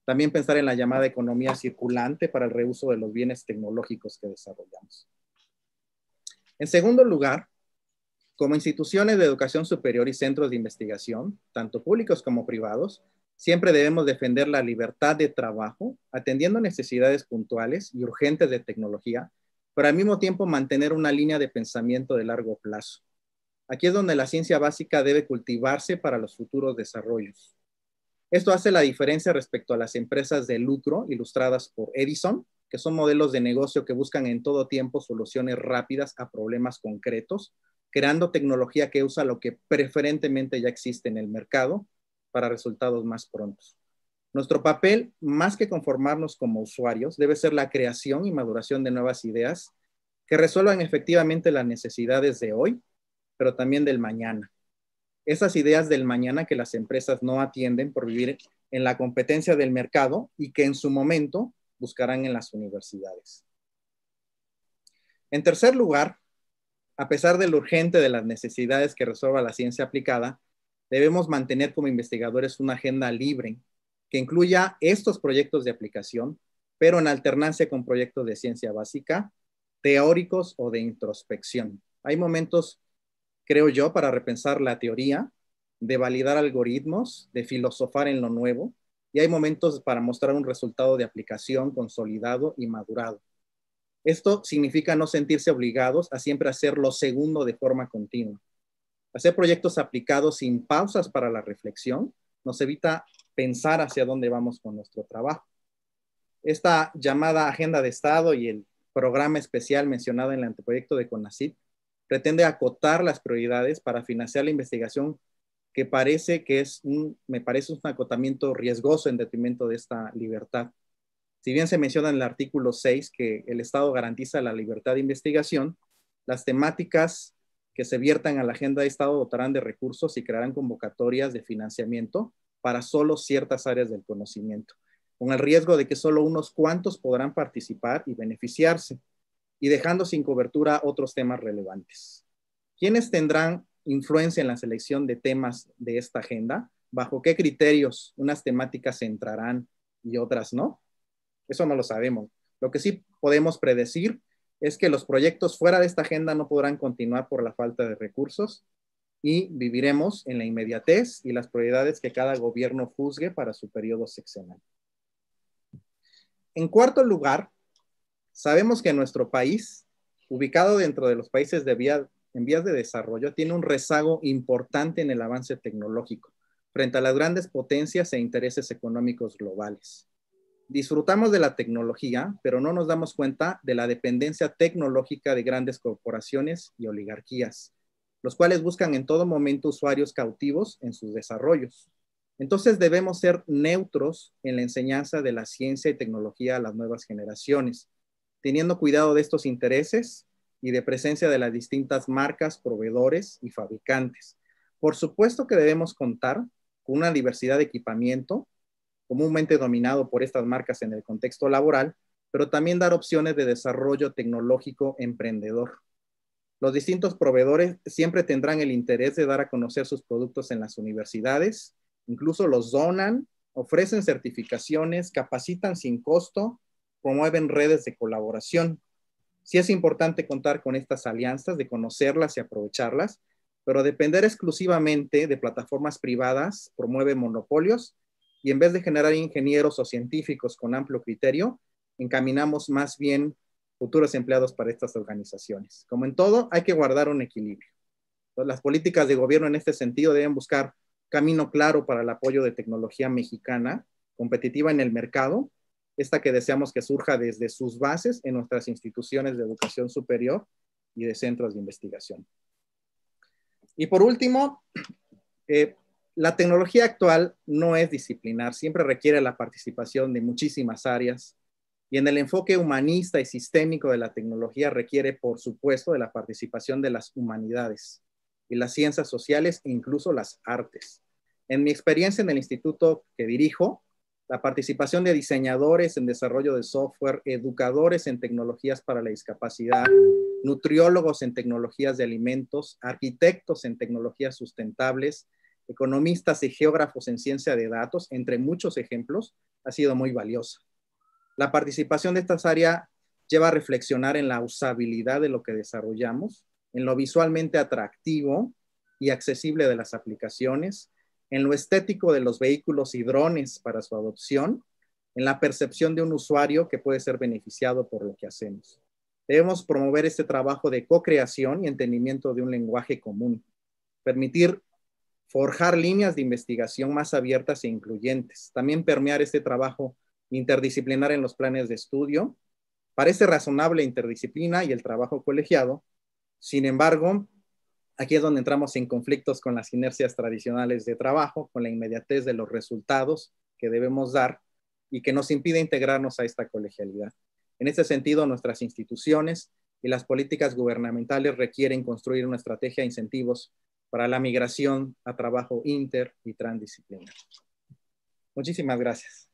También pensar en la llamada economía circulante para el reuso de los bienes tecnológicos que desarrollamos. En segundo lugar, como instituciones de educación superior y centros de investigación, tanto públicos como privados, siempre debemos defender la libertad de trabajo, atendiendo necesidades puntuales y urgentes de tecnología, pero al mismo tiempo mantener una línea de pensamiento de largo plazo. Aquí es donde la ciencia básica debe cultivarse para los futuros desarrollos. Esto hace la diferencia respecto a las empresas de lucro ilustradas por Edison, que son modelos de negocio que buscan en todo tiempo soluciones rápidas a problemas concretos, creando tecnología que usa lo que preferentemente ya existe en el mercado para resultados más prontos. Nuestro papel, más que conformarnos como usuarios, debe ser la creación y maduración de nuevas ideas que resuelvan efectivamente las necesidades de hoy, pero también del mañana. Esas ideas del mañana que las empresas no atienden por vivir en la competencia del mercado y que en su momento buscarán en las universidades. En tercer lugar, a pesar de lo urgente de las necesidades que resuelva la ciencia aplicada, debemos mantener como investigadores una agenda libre que incluya estos proyectos de aplicación, pero en alternancia con proyectos de ciencia básica, teóricos o de introspección. Hay momentos, creo yo, para repensar la teoría, de validar algoritmos, de filosofar en lo nuevo, y hay momentos para mostrar un resultado de aplicación consolidado y madurado. Esto significa no sentirse obligados a siempre hacer lo segundo de forma continua. Hacer proyectos aplicados sin pausas para la reflexión nos evita pensar hacia dónde vamos con nuestro trabajo. Esta llamada Agenda de Estado y el programa especial mencionado en el anteproyecto de CONACYT pretende acotar las prioridades para financiar la investigación que parece que es me parece un acotamiento riesgoso en detrimento de esta libertad si bien se menciona en el artículo 6 que el Estado garantiza la libertad de investigación, las temáticas que se viertan a la agenda de Estado dotarán de recursos y crearán convocatorias de financiamiento para solo ciertas áreas del conocimiento, con el riesgo de que solo unos cuantos podrán participar y beneficiarse, y dejando sin cobertura otros temas relevantes. ¿Quiénes tendrán influencia en la selección de temas de esta agenda? ¿Bajo qué criterios unas temáticas entrarán y otras no? Eso no lo sabemos. Lo que sí podemos predecir es que los proyectos fuera de esta agenda no podrán continuar por la falta de recursos y viviremos en la inmediatez y las prioridades que cada gobierno juzgue para su periodo sexenal. En cuarto lugar, sabemos que nuestro país, ubicado dentro de los países en vías de desarrollo, tiene un rezago importante en el avance tecnológico frente a las grandes potencias e intereses económicos globales disfrutamos de la tecnología, pero no nos damos cuenta de la dependencia tecnológica de grandes corporaciones y oligarquías, los cuales buscan en todo momento usuarios cautivos en sus desarrollos. Entonces debemos ser neutros en la enseñanza de la ciencia y tecnología a las nuevas generaciones, teniendo cuidado de estos intereses y de presencia de las distintas marcas, proveedores y fabricantes. Por supuesto que debemos contar con una diversidad de equipamiento comúnmente dominado por estas marcas en el contexto laboral, pero también dar opciones de desarrollo tecnológico emprendedor. Los distintos proveedores siempre tendrán el interés de dar a conocer sus productos en las universidades, incluso los donan, ofrecen certificaciones, capacitan sin costo, promueven redes de colaboración. Sí es importante contar con estas alianzas, de conocerlas y aprovecharlas, pero depender exclusivamente de plataformas privadas promueve monopolios y en vez de generar ingenieros o científicos con amplio criterio, encaminamos más bien futuros empleados para estas organizaciones. Como en todo, hay que guardar un equilibrio. las políticas de gobierno en este sentido deben buscar camino claro para el apoyo de tecnología mexicana competitiva en el mercado, esta que deseamos que surja desde sus bases en nuestras instituciones de educación superior y de centros de investigación. Y por último, eh, la tecnología actual no es disciplinar, siempre requiere la participación de muchísimas áreas y en el enfoque humanista y sistémico de la tecnología requiere, por supuesto, de la participación de las humanidades y las ciencias sociales e incluso las artes. En mi experiencia en el instituto que dirijo, la participación de diseñadores en desarrollo de software, educadores en tecnologías para la discapacidad, nutriólogos en tecnologías de alimentos, arquitectos en tecnologías sustentables, economistas y geógrafos en ciencia de datos, entre muchos ejemplos, ha sido muy valiosa. La participación de estas áreas lleva a reflexionar en la usabilidad de lo que desarrollamos, en lo visualmente atractivo y accesible de las aplicaciones, en lo estético de los vehículos y drones para su adopción, en la percepción de un usuario que puede ser beneficiado por lo que hacemos. Debemos promover este trabajo de co-creación y entendimiento de un lenguaje común, permitir forjar líneas de investigación más abiertas e incluyentes, también permear este trabajo interdisciplinar en los planes de estudio. Parece razonable interdisciplina y el trabajo colegiado, sin embargo, aquí es donde entramos en conflictos con las inercias tradicionales de trabajo, con la inmediatez de los resultados que debemos dar y que nos impide integrarnos a esta colegialidad. En este sentido, nuestras instituciones y las políticas gubernamentales requieren construir una estrategia de incentivos para la migración a trabajo inter y transdisciplinar. Muchísimas gracias.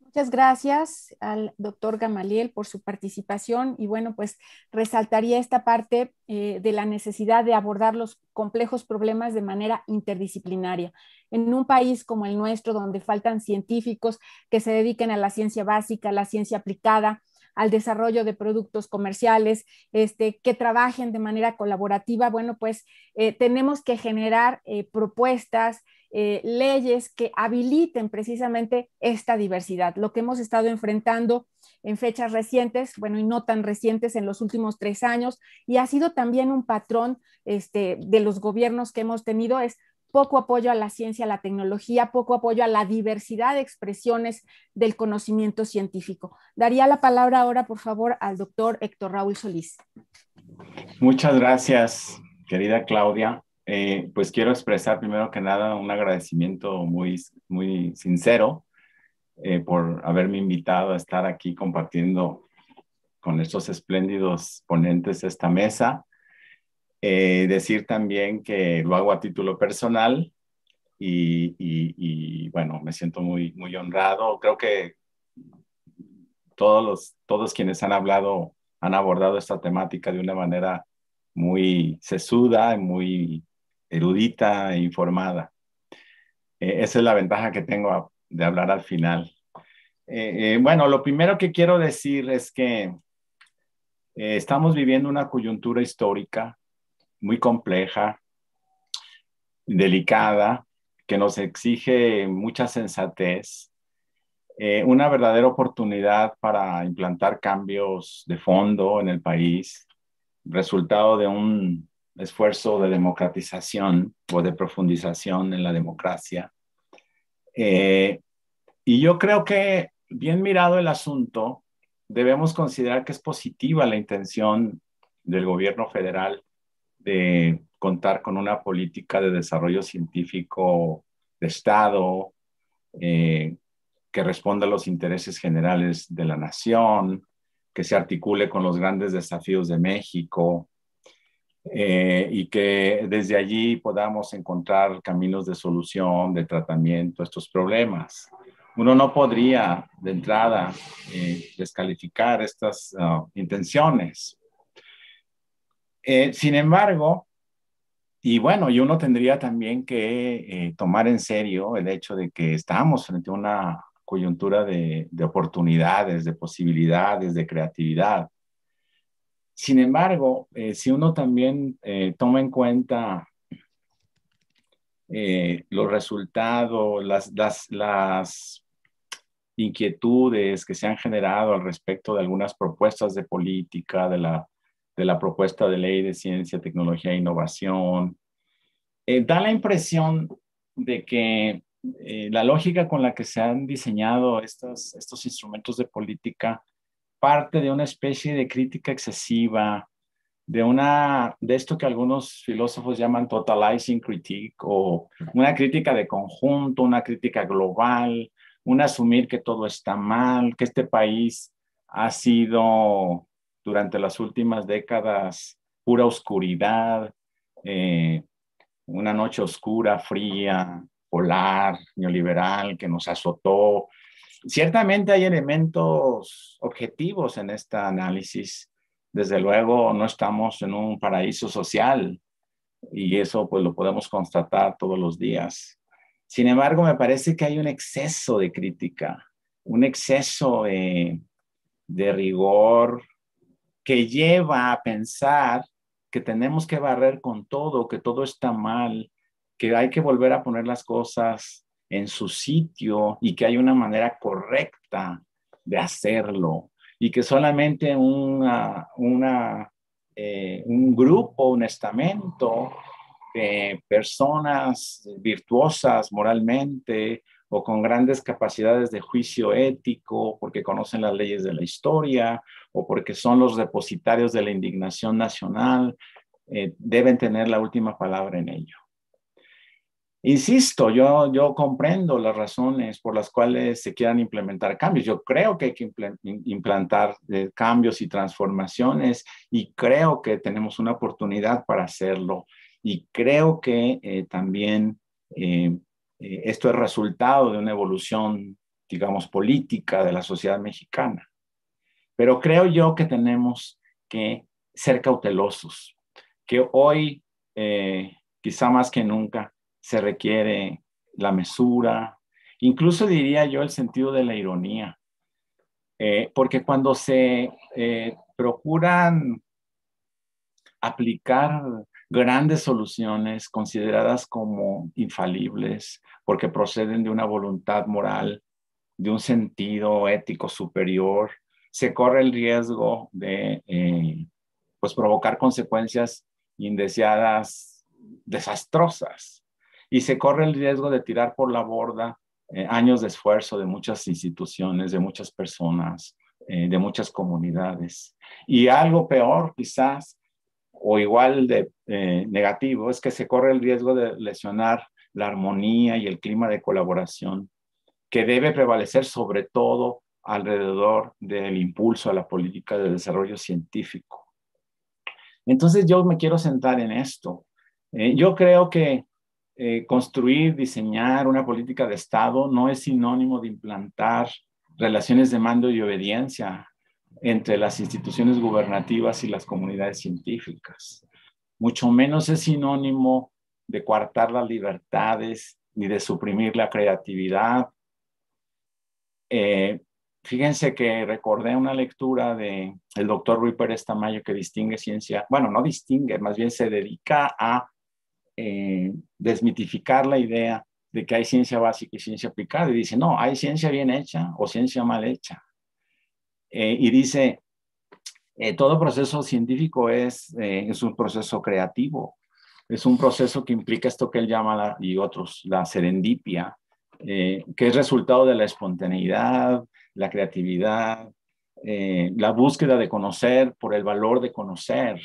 Muchas gracias al doctor Gamaliel por su participación y bueno, pues resaltaría esta parte eh, de la necesidad de abordar los complejos problemas de manera interdisciplinaria. En un país como el nuestro, donde faltan científicos que se dediquen a la ciencia básica, a la ciencia aplicada, al desarrollo de productos comerciales, este, que trabajen de manera colaborativa, bueno, pues eh, tenemos que generar eh, propuestas, eh, leyes que habiliten precisamente esta diversidad. Lo que hemos estado enfrentando en fechas recientes, bueno, y no tan recientes en los últimos tres años, y ha sido también un patrón este, de los gobiernos que hemos tenido, es poco apoyo a la ciencia, a la tecnología, poco apoyo a la diversidad de expresiones del conocimiento científico. Daría la palabra ahora, por favor, al doctor Héctor Raúl Solís. Muchas gracias, querida Claudia. Eh, pues quiero expresar primero que nada un agradecimiento muy, muy sincero eh, por haberme invitado a estar aquí compartiendo con estos espléndidos ponentes esta mesa eh, decir también que lo hago a título personal y, bueno, me siento muy, muy honrado. Creo que todos, los, todos quienes han hablado han abordado esta temática de una manera muy sesuda, muy erudita e informada. Eh, esa es la ventaja que tengo de hablar al final. Eh, bueno, lo primero que quiero decir es que estamos viviendo una coyuntura histórica muy compleja, delicada, que nos exige mucha sensatez, eh, una verdadera oportunidad para implantar cambios de fondo en el país, resultado de un esfuerzo de democratización o de profundización en la democracia. Eh, y yo creo que, bien mirado el asunto, debemos considerar que es positiva la intención del gobierno federal de contar con una política de desarrollo científico de Estado eh, que responda a los intereses generales de la nación, que se articule con los grandes desafíos de México eh, y que desde allí podamos encontrar caminos de solución, de tratamiento a estos problemas. Uno no podría de entrada eh, descalificar estas ah, intenciones, eh, sin embargo, y bueno, y uno tendría también que eh, tomar en serio el hecho de que estamos frente a una coyuntura de, oportunidades, de posibilidades, de creatividad. Sin embargo, eh, si uno también toma en cuenta los resultados, las, las, inquietudes que se han generado al respecto de algunas propuestas de política, de la de la propuesta de ley de ciencia, tecnología e innovación, eh, da la impresión de que eh, la lógica con la que se han diseñado estos estos instrumentos de política parte de una especie de crítica excesiva, de una de esto que algunos filósofos llaman totalizing critique o una crítica de conjunto, una crítica global, un asumir que todo está mal, que este país ha sido durante las últimas décadas pura oscuridad, eh, una noche oscura, fría, polar, neoliberal, que nos azotó. Ciertamente hay elementos objetivos en este análisis. Desde luego no estamos en un paraíso social y eso pues lo podemos constatar todos los días. Sin embargo, me parece que hay un exceso de crítica, un exceso de rigor, que lleva a pensar que tenemos que barrer con todo, que todo está mal, que hay que volver a poner las cosas en su sitio y que hay una manera correcta de hacerlo y que solamente una, eh, un grupo, un estamento de personas virtuosas moralmente o con grandes capacidades de juicio ético, porque conocen las leyes de la historia, o porque son los depositarios de la indignación nacional, eh, deben tener la última palabra en ello. Insisto, yo, yo comprendo las razones por las cuales se quieran implementar cambios. Yo creo que hay que implantar eh, cambios y transformaciones y creo que tenemos una oportunidad para hacerlo. Y creo que eh, también eh, eh, esto es resultado de una evolución, digamos, política de la sociedad mexicana. Pero creo yo que tenemos que ser cautelosos, que hoy, eh, quizá más que nunca, se requiere la mesura, incluso diría yo el sentido de la ironía, eh, porque cuando se procuran aplicar grandes soluciones consideradas como infalibles porque proceden de una voluntad moral, de un sentido ético superior, se corre el riesgo de eh, pues provocar consecuencias indeseadas desastrosas y se corre el riesgo de tirar por la borda eh, años de esfuerzo de muchas instituciones, de muchas personas, eh, de muchas comunidades. Y algo peor quizás o igual de eh, negativo es que se corre el riesgo de lesionar la armonía y el clima de colaboración que debe prevalecer sobre todo alrededor del impulso a la política de desarrollo científico. Entonces yo me quiero sentar en esto. Eh, yo creo que eh, construir, diseñar una política de Estado no es sinónimo de implantar relaciones de mando y obediencia entre las instituciones gubernativas y las comunidades científicas. Mucho menos es sinónimo de coartar las libertades ni de suprimir la creatividad. Eh, fíjense que recordé una lectura de el doctor Rui Pérez Tamayo que distingue ciencia, bueno, no distingue, más bien se dedica a eh, desmitificar la idea de que hay ciencia básica y ciencia aplicada y dice, no, hay ciencia bien hecha o ciencia mal hecha. Eh, y dice, eh, todo proceso científico es, eh, es un proceso creativo, es un proceso que implica esto que él llama, y otros, la serendipia, que es resultado de la espontaneidad, la creatividad, la búsqueda de conocer por el valor de conocer.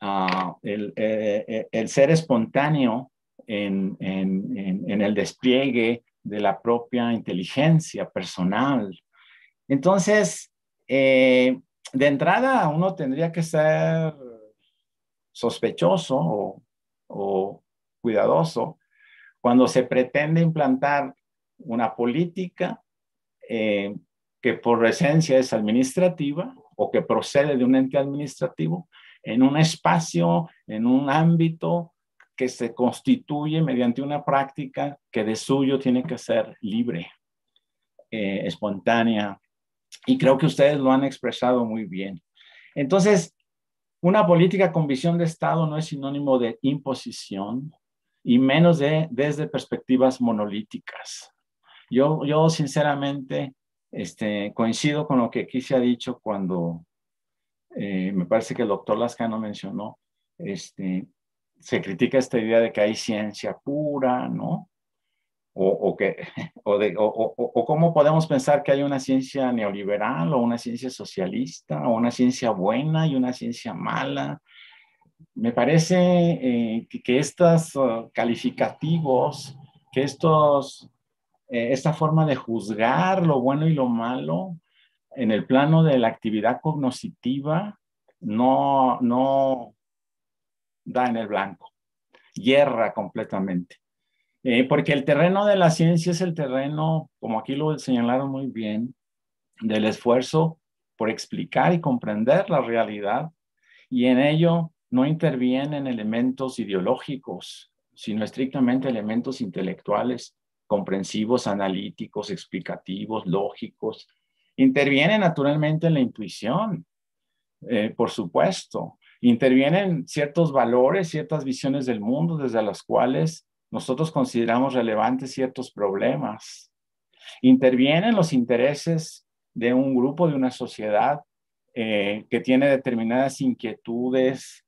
Ah, el, ser espontáneo en, en el despliegue de la propia inteligencia personal. Entonces, eh, de entrada, uno tendría que ser sospechoso o, cuidadoso cuando se pretende implantar una política eh, que por esencia es administrativa o que procede de un ente administrativo en un espacio, en un ámbito que se constituye mediante una práctica que de suyo tiene que ser libre, eh, espontánea, y creo que ustedes lo han expresado muy bien. Entonces, una política con visión de Estado no es sinónimo de imposición y menos de, desde perspectivas monolíticas. Yo, yo sinceramente este, coincido con lo que aquí se ha dicho cuando eh, me parece que el doctor Lascano mencionó, este, se critica esta idea de que hay ciencia pura, ¿no? O, cómo podemos pensar que hay una ciencia neoliberal o una ciencia socialista o una ciencia buena y una ciencia mala. Me parece eh, que, estos eh, calificativos, que estos, eh, esta forma de juzgar lo bueno y lo malo en el plano de la actividad cognoscitiva no, no da en el blanco, hierra completamente. Eh, porque el terreno de la ciencia es el terreno, como aquí lo señalaron muy bien, del esfuerzo por explicar y comprender la realidad y en ello no intervienen elementos ideológicos, sino estrictamente elementos intelectuales, comprensivos, analíticos, explicativos, lógicos. Interviene naturalmente la intuición, eh, por supuesto. Intervienen ciertos valores, ciertas visiones del mundo desde las cuales nosotros consideramos relevantes ciertos problemas. Intervienen los intereses de un grupo, de una sociedad eh, que tiene determinadas inquietudes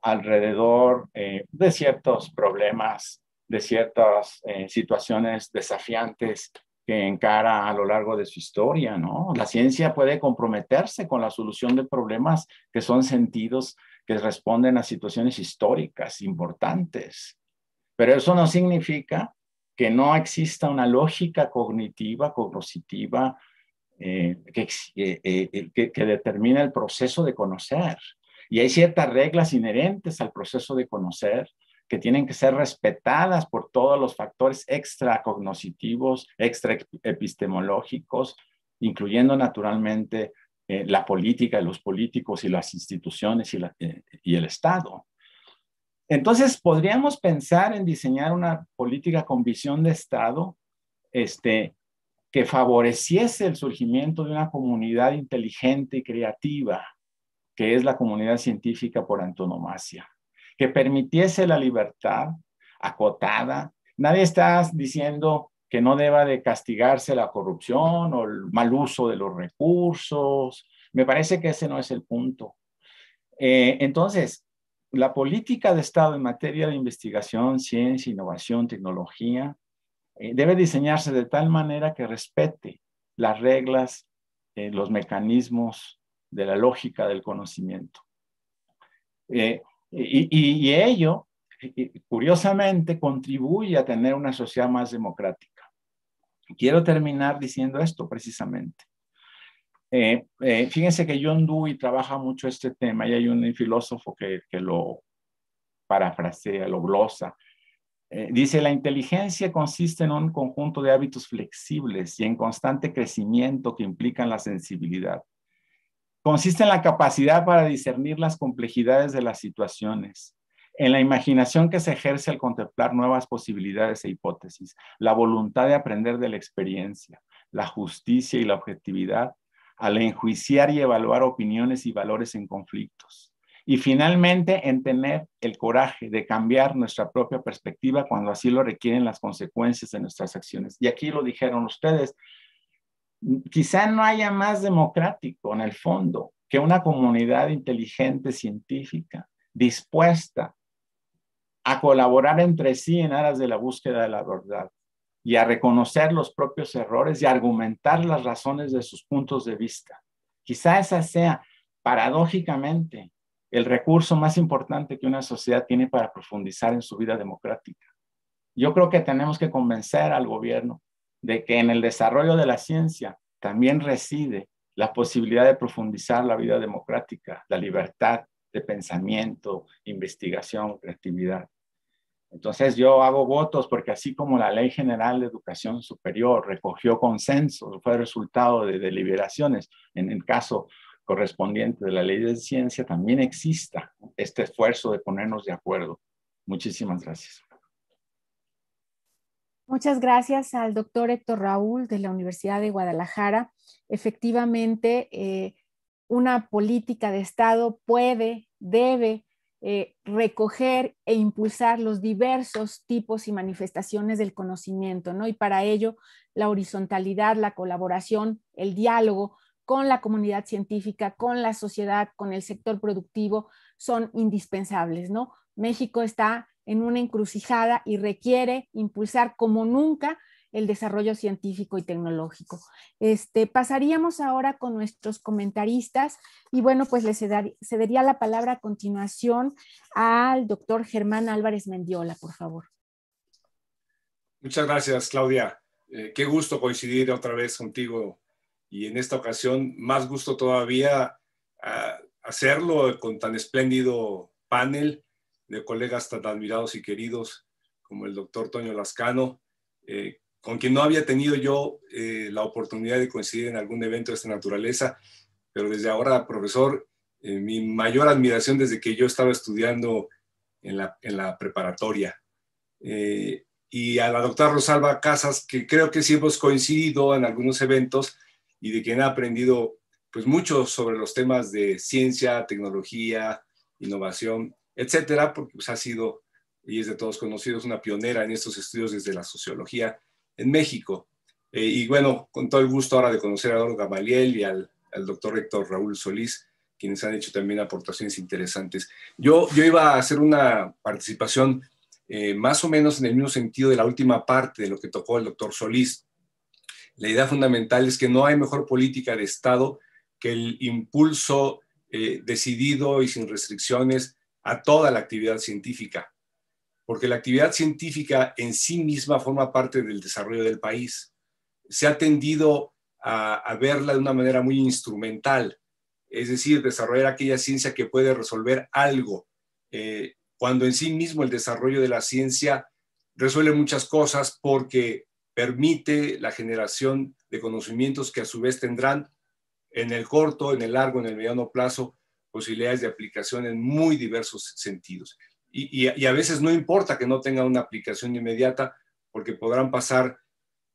alrededor eh, de ciertos problemas, de ciertas eh, situaciones desafiantes que encara a lo largo de su historia, La ciencia puede comprometerse con la solución de problemas que son sentidos, que responden a situaciones históricas importantes. Pero eso no significa que no exista una lógica cognitiva, cognoscitiva, eh, que, eh, eh, determina el proceso de conocer. Y hay ciertas reglas inherentes al proceso de conocer que tienen que ser respetadas por todos los factores extracognositivos, extraepistemológicos, incluyendo naturalmente la política, los políticos y las instituciones y el Estado. Entonces, podríamos pensar en diseñar una política con visión de Estado este, que favoreciese el surgimiento de una comunidad inteligente y creativa, que es la comunidad científica por antonomasia, que permitiese la libertad acotada. Nadie está diciendo que no deba de castigarse la corrupción o el mal uso de los recursos. Me parece que ese no es el punto. Eh, entonces, la política de Estado en materia de investigación, ciencia, innovación, tecnología, eh, debe diseñarse de tal manera que respete las reglas, eh, los mecanismos de la lógica del conocimiento. Eh, y, ello, curiosamente, contribuye a tener una sociedad más democrática. Quiero terminar diciendo esto precisamente. Eh, eh, fíjense que John Dewey trabaja mucho este tema y hay un filósofo que, que lo parafrasea, lo glosa. Eh, dice, la inteligencia consiste en un conjunto de hábitos flexibles y en constante crecimiento que implican la sensibilidad. Consiste en la capacidad para discernir las complejidades de las situaciones, en la imaginación que se ejerce al contemplar nuevas posibilidades e hipótesis, la voluntad de aprender de la experiencia, la justicia y la objetividad al enjuiciar y evaluar opiniones y valores en conflictos. Y finalmente, en tener el coraje de cambiar nuestra propia perspectiva cuando así lo requieren las consecuencias de nuestras acciones. Y aquí lo dijeron ustedes, quizá no haya más democrático en el fondo que una comunidad inteligente, científica, dispuesta a colaborar entre sí en aras de la búsqueda de la verdad y a reconocer los propios errores y argumentar las razones de sus puntos de vista. Quizá esa sea, paradójicamente, el recurso más importante que una sociedad tiene para profundizar en su vida democrática. Yo creo que tenemos que convencer al gobierno de que en el desarrollo de la ciencia también reside la posibilidad de profundizar la vida democrática, la libertad de pensamiento, investigación, creatividad. Entonces yo hago votos porque así como la Ley General de Educación Superior recogió consenso, fue resultado de deliberaciones en el caso correspondiente de la Ley de Ciencia, también exista este esfuerzo de ponernos de acuerdo. Muchísimas gracias. Muchas gracias al doctor Héctor Raúl de la Universidad de Guadalajara. Efectivamente, eh, una política de Estado puede, debe eh, recoger e impulsar los diversos tipos y manifestaciones del conocimiento, ¿no? Y para ello, la horizontalidad, la colaboración, el diálogo con la comunidad científica, con la sociedad, con el sector productivo, son indispensables, ¿no? México está en una encrucijada y requiere impulsar como nunca el desarrollo científico y tecnológico. Este, pasaríamos ahora con nuestros comentaristas y bueno, pues les cedería la palabra a continuación al doctor Germán Álvarez Mendiola, por favor. Muchas gracias, Claudia. Eh, qué gusto coincidir otra vez contigo y en esta ocasión más gusto todavía ah, hacerlo con tan espléndido panel de colegas tan admirados y queridos como el doctor Toño Lascano, eh, con no había tenido yo eh, la oportunidad de coincidir en algún evento de esta naturaleza, pero desde ahora, profesor, eh, mi mayor admiración desde que yo estaba estudiando en la, preparatoria. Eh, y a la doctora Rosalba Casas, que creo que sí hemos coincidido en algunos eventos y de quien ha aprendido pues mucho sobre los temas de ciencia, tecnología, innovación, etcétera, porque pues, ha sido y es de todos conocidos una pionera en estos estudios desde la sociología en México. Eh, y bueno, con todo el gusto ahora de conocer a Eduardo Gamaliel y al, al doctor Héctor Raúl Solís, quienes han hecho también aportaciones interesantes. Yo, yo iba a hacer una participación eh, más o menos en el mismo sentido de la última parte de lo que tocó el doctor Solís. La idea fundamental es que no hay mejor política de Estado que el impulso eh, decidido y sin restricciones a toda la actividad científica porque la actividad científica en sí misma forma parte del desarrollo del país. Se ha tendido a, verla de una manera muy instrumental, es decir, desarrollar aquella ciencia que puede resolver algo, eh, cuando en sí mismo el desarrollo de la ciencia resuelve muchas cosas porque permite la generación de conocimientos que a su vez tendrán en el corto, en el largo, en el mediano plazo posibilidades de aplicación en muy diversos sentidos y, a veces no importa que no tenga una aplicación inmediata, porque podrán pasar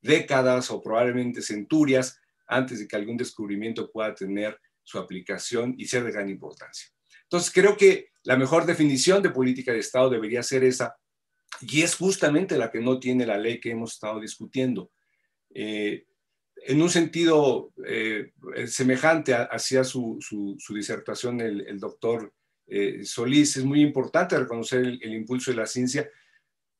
décadas o probablemente centurias antes de que algún descubrimiento pueda tener su aplicación y ser de gran importancia. Entonces, creo que la mejor definición de política de Estado debería ser esa, y es justamente la que no tiene la ley que hemos estado discutiendo. Eh, en un sentido eh, semejante hacia su, disertación, el, doctor eh, Solís, es muy importante reconocer el, impulso de la ciencia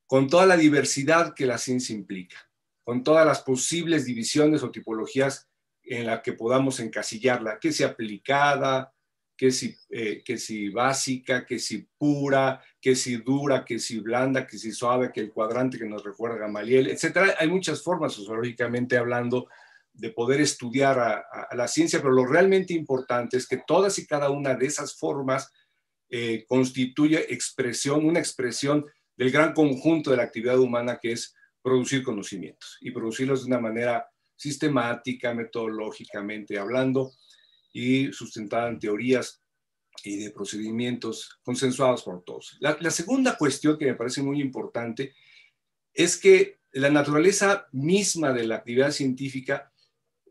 con toda la diversidad que la ciencia implica, con todas las posibles divisiones o tipologías en las que podamos encasillarla, que si aplicada, que si, eh, que si básica, que si pura, que si dura, que si blanda, que si suave, que el cuadrante que nos recuerda a Gamaliel, etc. Hay muchas formas, sociológicamente hablando, de poder estudiar a la ciencia, pero lo realmente importante es que todas y cada una de esas formas eh, constituye expresión, una expresión del gran conjunto de la actividad humana que es producir conocimientos y producirlos de una manera sistemática, metodológicamente hablando y sustentada en teorías y de procedimientos consensuados por todos. La, la segunda cuestión que me parece muy importante es que la naturaleza misma de la actividad científica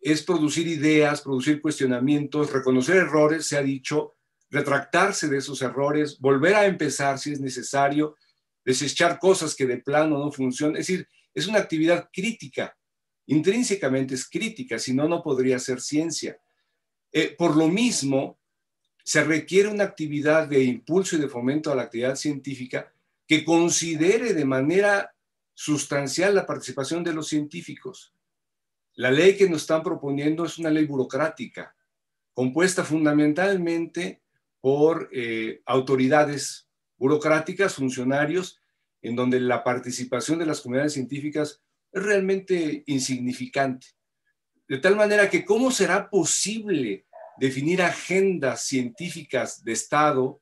es producir ideas, producir cuestionamientos, reconocer errores, se ha dicho, retractarse de esos errores, volver a empezar si es necesario, desechar cosas que de plano no funcionan. Es decir, es una actividad crítica, intrínsecamente es crítica, si no, no podría ser ciencia. Eh, por lo mismo, se requiere una actividad de impulso y de fomento a la actividad científica que considere de manera sustancial la participación de los científicos. La ley que nos están proponiendo es una ley burocrática, compuesta fundamentalmente por eh, autoridades burocráticas, funcionarios, en donde la participación de las comunidades científicas es realmente insignificante. De tal manera que, ¿cómo será posible definir agendas científicas de Estado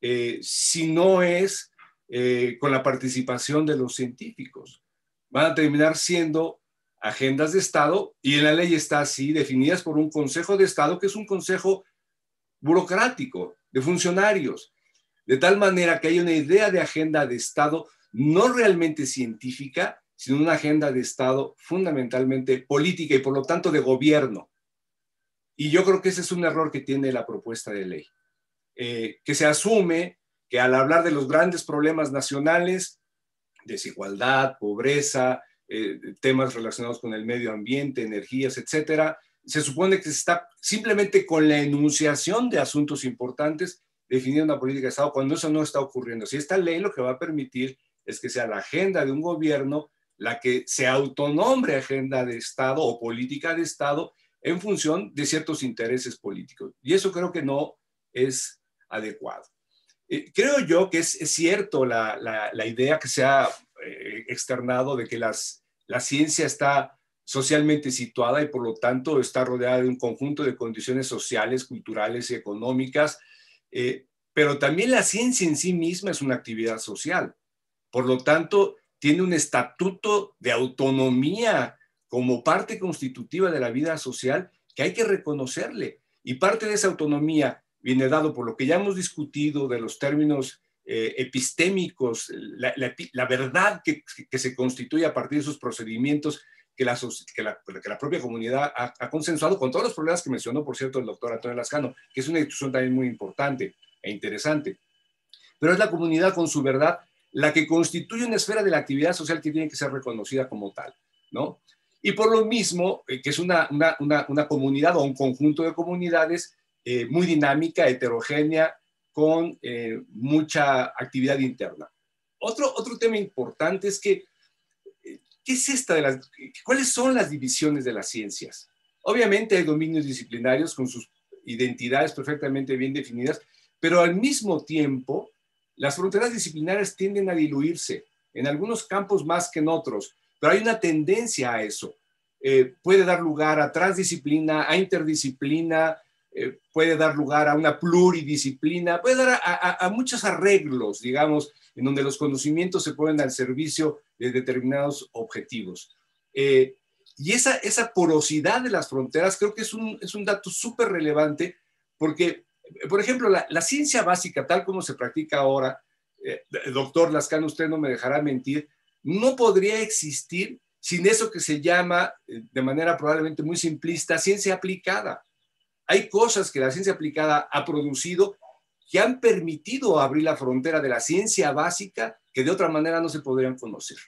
eh, si no es eh, con la participación de los científicos? Van a terminar siendo agendas de Estado y en la ley está así, definidas por un Consejo de Estado, que es un consejo burocrático de funcionarios, de tal manera que hay una idea de agenda de Estado no realmente científica, sino una agenda de Estado fundamentalmente política y por lo tanto de gobierno. Y yo creo que ese es un error que tiene la propuesta de ley, eh, que se asume que al hablar de los grandes problemas nacionales, desigualdad, pobreza, eh, temas relacionados con el medio ambiente, energías, etcétera, se supone que se está simplemente con la enunciación de asuntos importantes definiendo una política de Estado cuando eso no está ocurriendo. Si esta ley lo que va a permitir es que sea la agenda de un gobierno la que se autonombre agenda de Estado o política de Estado en función de ciertos intereses políticos. Y eso creo que no es adecuado. Eh, creo yo que es, cierto la, idea que se ha eh, externado de que las, la ciencia está socialmente situada y por lo tanto está rodeada de un conjunto de condiciones sociales, culturales y económicas, eh, pero también la ciencia en sí misma es una actividad social. Por lo tanto, tiene un estatuto de autonomía como parte constitutiva de la vida social que hay que reconocerle. Y parte de esa autonomía viene dado por lo que ya hemos discutido de los términos eh, epistémicos, la, verdad que, que se constituye a partir de sus procedimientos que la, que la, propia comunidad ha, consensuado con todos los problemas que mencionó, por cierto, el doctor Antonio Lascano, que es una institución también muy importante e interesante. Pero es la comunidad con su verdad la que constituye una esfera de la actividad social que tiene que ser reconocida como tal, ¿no? Y por lo mismo, eh, que es una, una, una, comunidad o un conjunto de comunidades eh, muy dinámica, heterogénea, con eh, mucha actividad interna. Otro, otro tema importante es que ¿qué es esta de las, cuáles son las divisiones de las ciencias? Obviamente hay dominios disciplinarios con sus identidades perfectamente bien definidas, pero al mismo tiempo las fronteras disciplinarias tienden a diluirse, en algunos campos más que en otros, pero hay una tendencia a eso. Eh, puede dar lugar a transdisciplina, a interdisciplina, eh, puede dar lugar a una pluridisciplina, puede dar a, muchos arreglos, digamos, en donde los conocimientos se ponen al servicio de determinados objetivos. Eh, y esa, porosidad de las fronteras creo que es un, dato súper relevante porque, eh, por ejemplo, la, ciencia básica, tal como se practica ahora, doctor Lascano, usted no me dejará mentir, no podría existir sin eso que se llama, de manera probablemente muy simplista, ciencia aplicada hay cosas que la ciencia aplicada ha producido que han permitido abrir la frontera de la ciencia básica que de otra manera no se podrían conocer.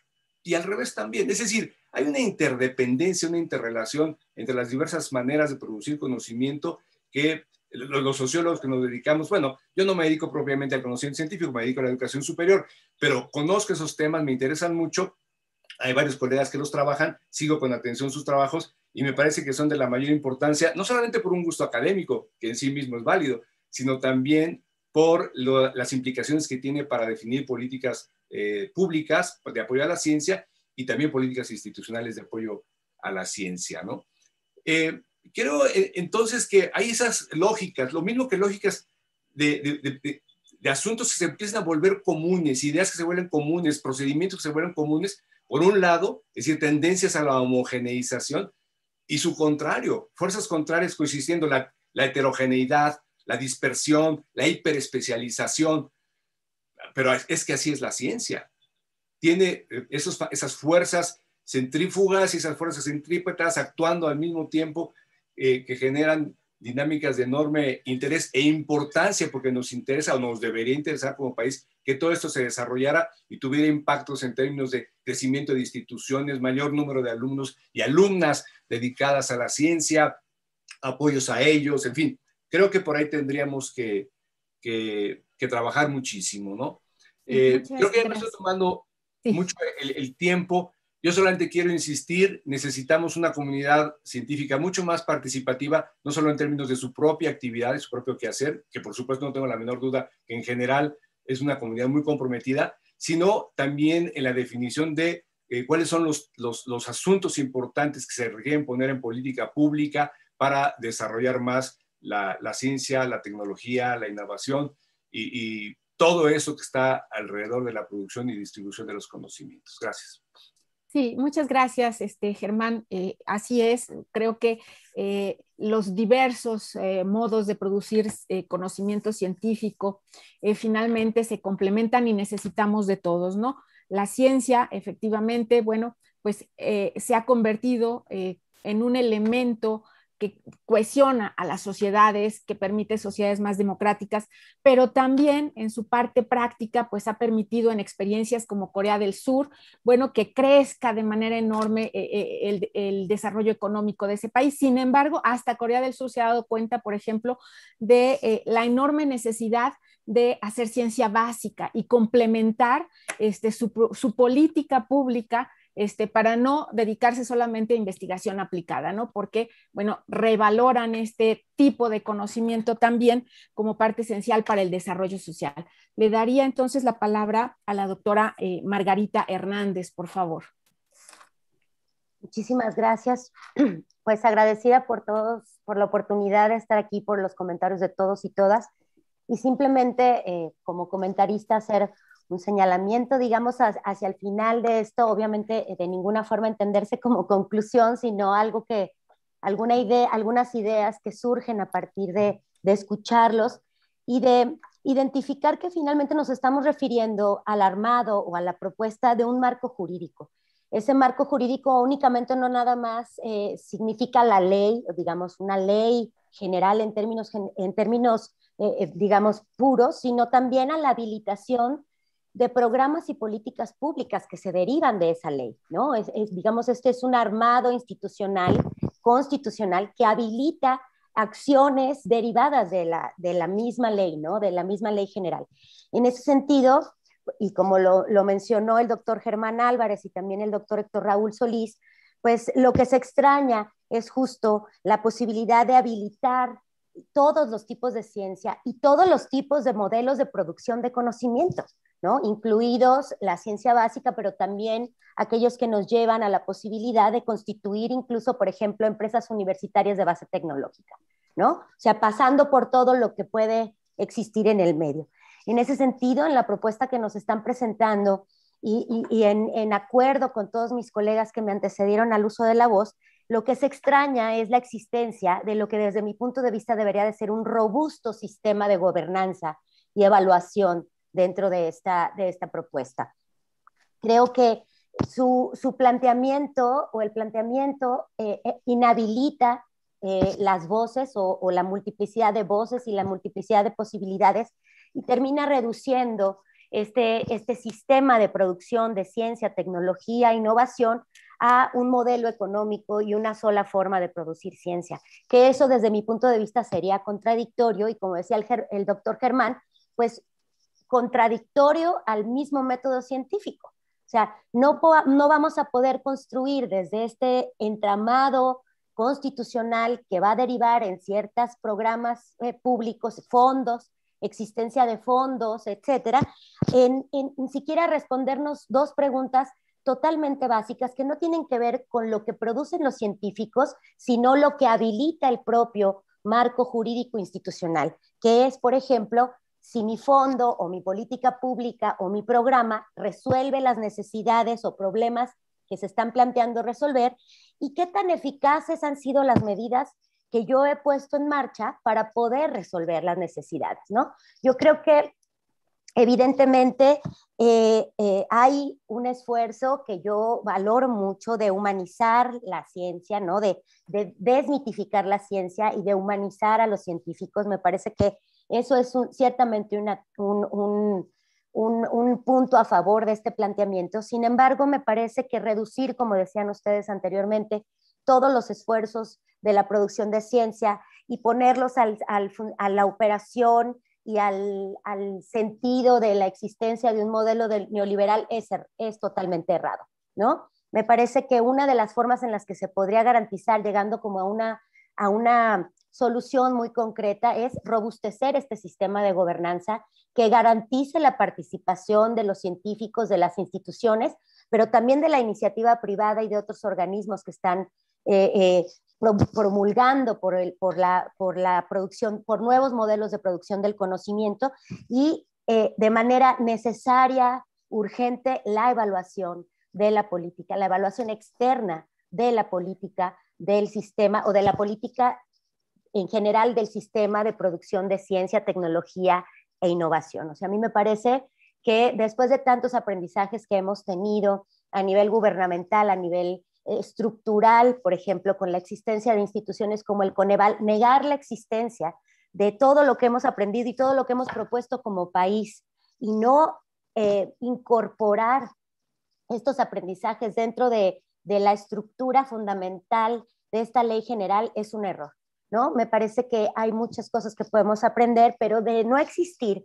Y al revés también. Es decir, hay una interdependencia, una interrelación entre las diversas maneras de producir conocimiento que los, sociólogos que nos dedicamos, bueno, yo no me dedico propiamente al conocimiento científico, me dedico a la educación superior, pero conozco esos temas, me interesan mucho, hay varios colegas que los trabajan, sigo con atención sus trabajos y me parece que son de la mayor importancia, no solamente por un gusto académico, que en sí mismo es válido, sino también por las implicaciones que tiene para definir políticas eh, públicas de apoyo a la ciencia y también políticas institucionales de apoyo a la ciencia, ¿no? Eh, creo eh, entonces que hay esas lógicas, lo mismo que lógicas de, asuntos que se empiezan a volver comunes, ideas que se vuelven comunes, procedimientos que se vuelven comunes, por un lado, es decir, tendencias a la homogeneización, y su contrario, fuerzas contrarias coexistiendo, la, la heterogeneidad, la dispersión, la hiperespecialización. Pero es que así es la ciencia. Tiene eh, esos, esas fuerzas centrífugas y esas fuerzas centrípetas actuando al mismo tiempo eh, que generan dinámicas de enorme interés e importancia porque nos interesa o nos debería interesar como país que todo esto se desarrollara y tuviera impactos en términos de crecimiento de instituciones, mayor número de alumnos y alumnas dedicadas a la ciencia, apoyos a ellos, en fin, creo que por ahí tendríamos que, que, trabajar muchísimo, ¿no? Eh, creo que ya me estoy tomando mucho el, el tiempo. Yo solamente quiero insistir, necesitamos una comunidad científica mucho más participativa, no solo en términos de su propia actividad, de su propio quehacer, que por supuesto no tengo la menor duda que en general es una comunidad muy comprometida, sino también en la definición de eh, cuáles son los, asuntos importantes que se requieren poner en política pública para desarrollar más la, ciencia, la tecnología, la innovación y todo eso que está alrededor de la producción y distribución de los conocimientos. Gracias. Sí, muchas gracias, este, Germán. Eh, así es, creo que eh, los diversos eh, modos de producir conocimiento científico finalmente se complementan y necesitamos de todos, ¿no? La ciencia, efectivamente, bueno, pues se ha convertido en un elemento que cohesiona a las sociedades, que permite sociedades más democráticas, pero también en su parte práctica, pues ha permitido en experiencias como Corea del Sur, bueno, que crezca de manera enorme eh, eh, el, desarrollo económico de ese país. Sin embargo, hasta Corea del Sur se ha dado cuenta, por ejemplo, de eh, la enorme necesidad de hacer ciencia básica y complementar este, su política pública este, para no dedicarse solamente a investigación aplicada, ¿no? Porque, bueno, revaloran este tipo de conocimiento también como parte esencial para el desarrollo social. Le daría entonces la palabra a la doctora eh, Margarita Hernández, por favor. Muchísimas gracias. Pues agradecida por todos, por la oportunidad de estar aquí, por los comentarios de todos y todas. Y simplemente eh, como comentarista hacer un señalamiento, digamos, hacia el final de esto, obviamente eh, de ninguna forma entenderse como conclusión, sino algo que, alguna idea, algunas ideas que surgen a partir de, escucharlos y de identificar que finalmente nos estamos refiriendo al armado o a la propuesta de un marco jurídico. Ese marco jurídico únicamente no nada más eh, significa la ley, digamos, una ley general en términos, en términos eh, digamos, puros, sino también a la habilitación de programas y políticas públicas que se derivan de esa ley, ¿no? Es, digamos, este es un armado institucional, constitucional, que habilita acciones derivadas de la, misma ley, ¿no? De la misma ley general. En ese sentido, y como lo, lo mencionó el doctor Germán Álvarez y también el doctor Héctor Raúl Solís, pues lo que se extraña es justo la posibilidad de habilitar todos los tipos de ciencia y todos los tipos de modelos de producción de conocimiento. Incluidos la ciencia básica, pero también aquellos que nos llevan a la posibilidad de constituir incluso, por ejemplo, empresas universitarias de base tecnológica, ¿no? O sea, pasando por todo lo que puede existir en el medio. En ese sentido, en la propuesta que nos están presentando y, en, en acuerdo con todos mis colegas que me antecedieron al uso de la voz, lo que se extraña es la existencia de lo que desde mi punto de vista debería de ser un robusto sistema de gobernanza y evaluación dentro de esta, de esta propuesta. Creo que su, planteamiento o el planteamiento eh, eh, inhabilita eh, las voces o, la multiplicidad de voces y la multiplicidad de posibilidades y termina reduciendo este, este sistema de producción de ciencia, tecnología, innovación a un modelo económico y una sola forma de producir ciencia. Que eso desde mi punto de vista sería contradictorio y como decía el, el doctor Germán, pues contradictorio al mismo método científico. O sea, no, no vamos a poder construir desde este entramado constitucional que va a derivar en ciertos programas eh, públicos, fondos, existencia de fondos, etcétera, en, en, siquiera respondernos dos preguntas totalmente básicas que no tienen que ver con lo que producen los científicos, sino lo que habilita el propio marco jurídico institucional, que es, por ejemplo, si mi fondo o mi política pública o mi programa resuelve las necesidades o problemas que se están planteando resolver y qué tan eficaces han sido las medidas que yo he puesto en marcha para poder resolver las necesidades, ¿no? Yo creo que evidentemente eh, eh, hay un esfuerzo que yo valoro mucho de humanizar la ciencia, ¿no? De, de, desmitificar la ciencia y de humanizar a los científicos. Me parece que eso es ciertamente un, punto a favor de este planteamiento. Sin embargo, me parece que reducir, como decían ustedes anteriormente, todos los esfuerzos de la producción de ciencia y ponerlos a la operación y al, sentido de la existencia de un modelo neoliberal es, er, es totalmente errado, ¿no? Me parece que una de las formas en las que se podría garantizar, llegando como a una, a una solución muy concreta es robustecer este sistema de gobernanza que garantice la participación de los científicos, de las instituciones, pero también de la iniciativa privada y de otros organismos que están eh, eh, promulgando por, el, por, la, por la producción, por nuevos modelos de producción del conocimiento y eh, de manera necesaria, urgente, la evaluación de la política, la evaluación externa de la política del sistema o de la política en general del sistema de producción de ciencia, tecnología e innovación. O sea, a mí me parece que después de tantos aprendizajes que hemos tenido a nivel gubernamental, a nivel eh, estructural, por ejemplo, con la existencia de instituciones como el Coneval, negar la existencia de todo lo que hemos aprendido y todo lo que hemos propuesto como país y no eh, incorporar estos aprendizajes dentro de la estructura fundamental de esta ley general es un error. ¿no? Me parece que hay muchas cosas que podemos aprender, pero de no existir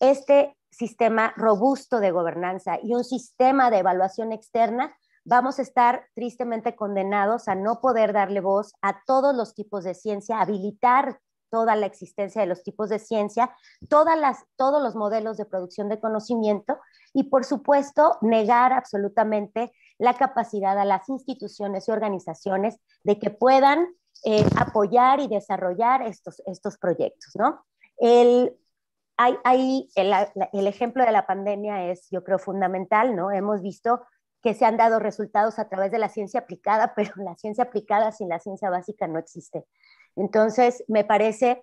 este sistema robusto de gobernanza y un sistema de evaluación externa, vamos a estar tristemente condenados a no poder darle voz a todos los tipos de ciencia, habilitar toda la existencia de los tipos de ciencia, todas las, todos los modelos de producción de conocimiento y, por supuesto, negar absolutamente la capacidad a las instituciones y organizaciones de que puedan eh, apoyar y desarrollar estos, estos proyectos, ¿no? El, hay, hay, el, ejemplo de la pandemia es, yo creo, fundamental, ¿no? Hemos visto que se han dado resultados a través de la ciencia aplicada, pero la ciencia aplicada sin la ciencia básica no existe. Entonces, me parece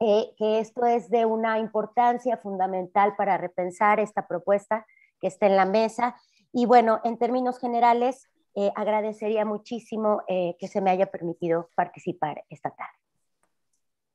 eh, que esto es de una importancia fundamental para repensar esta propuesta que está en la mesa. Y bueno, en términos generales, eh, agradecería muchísimo eh, que se me haya permitido participar esta tarde.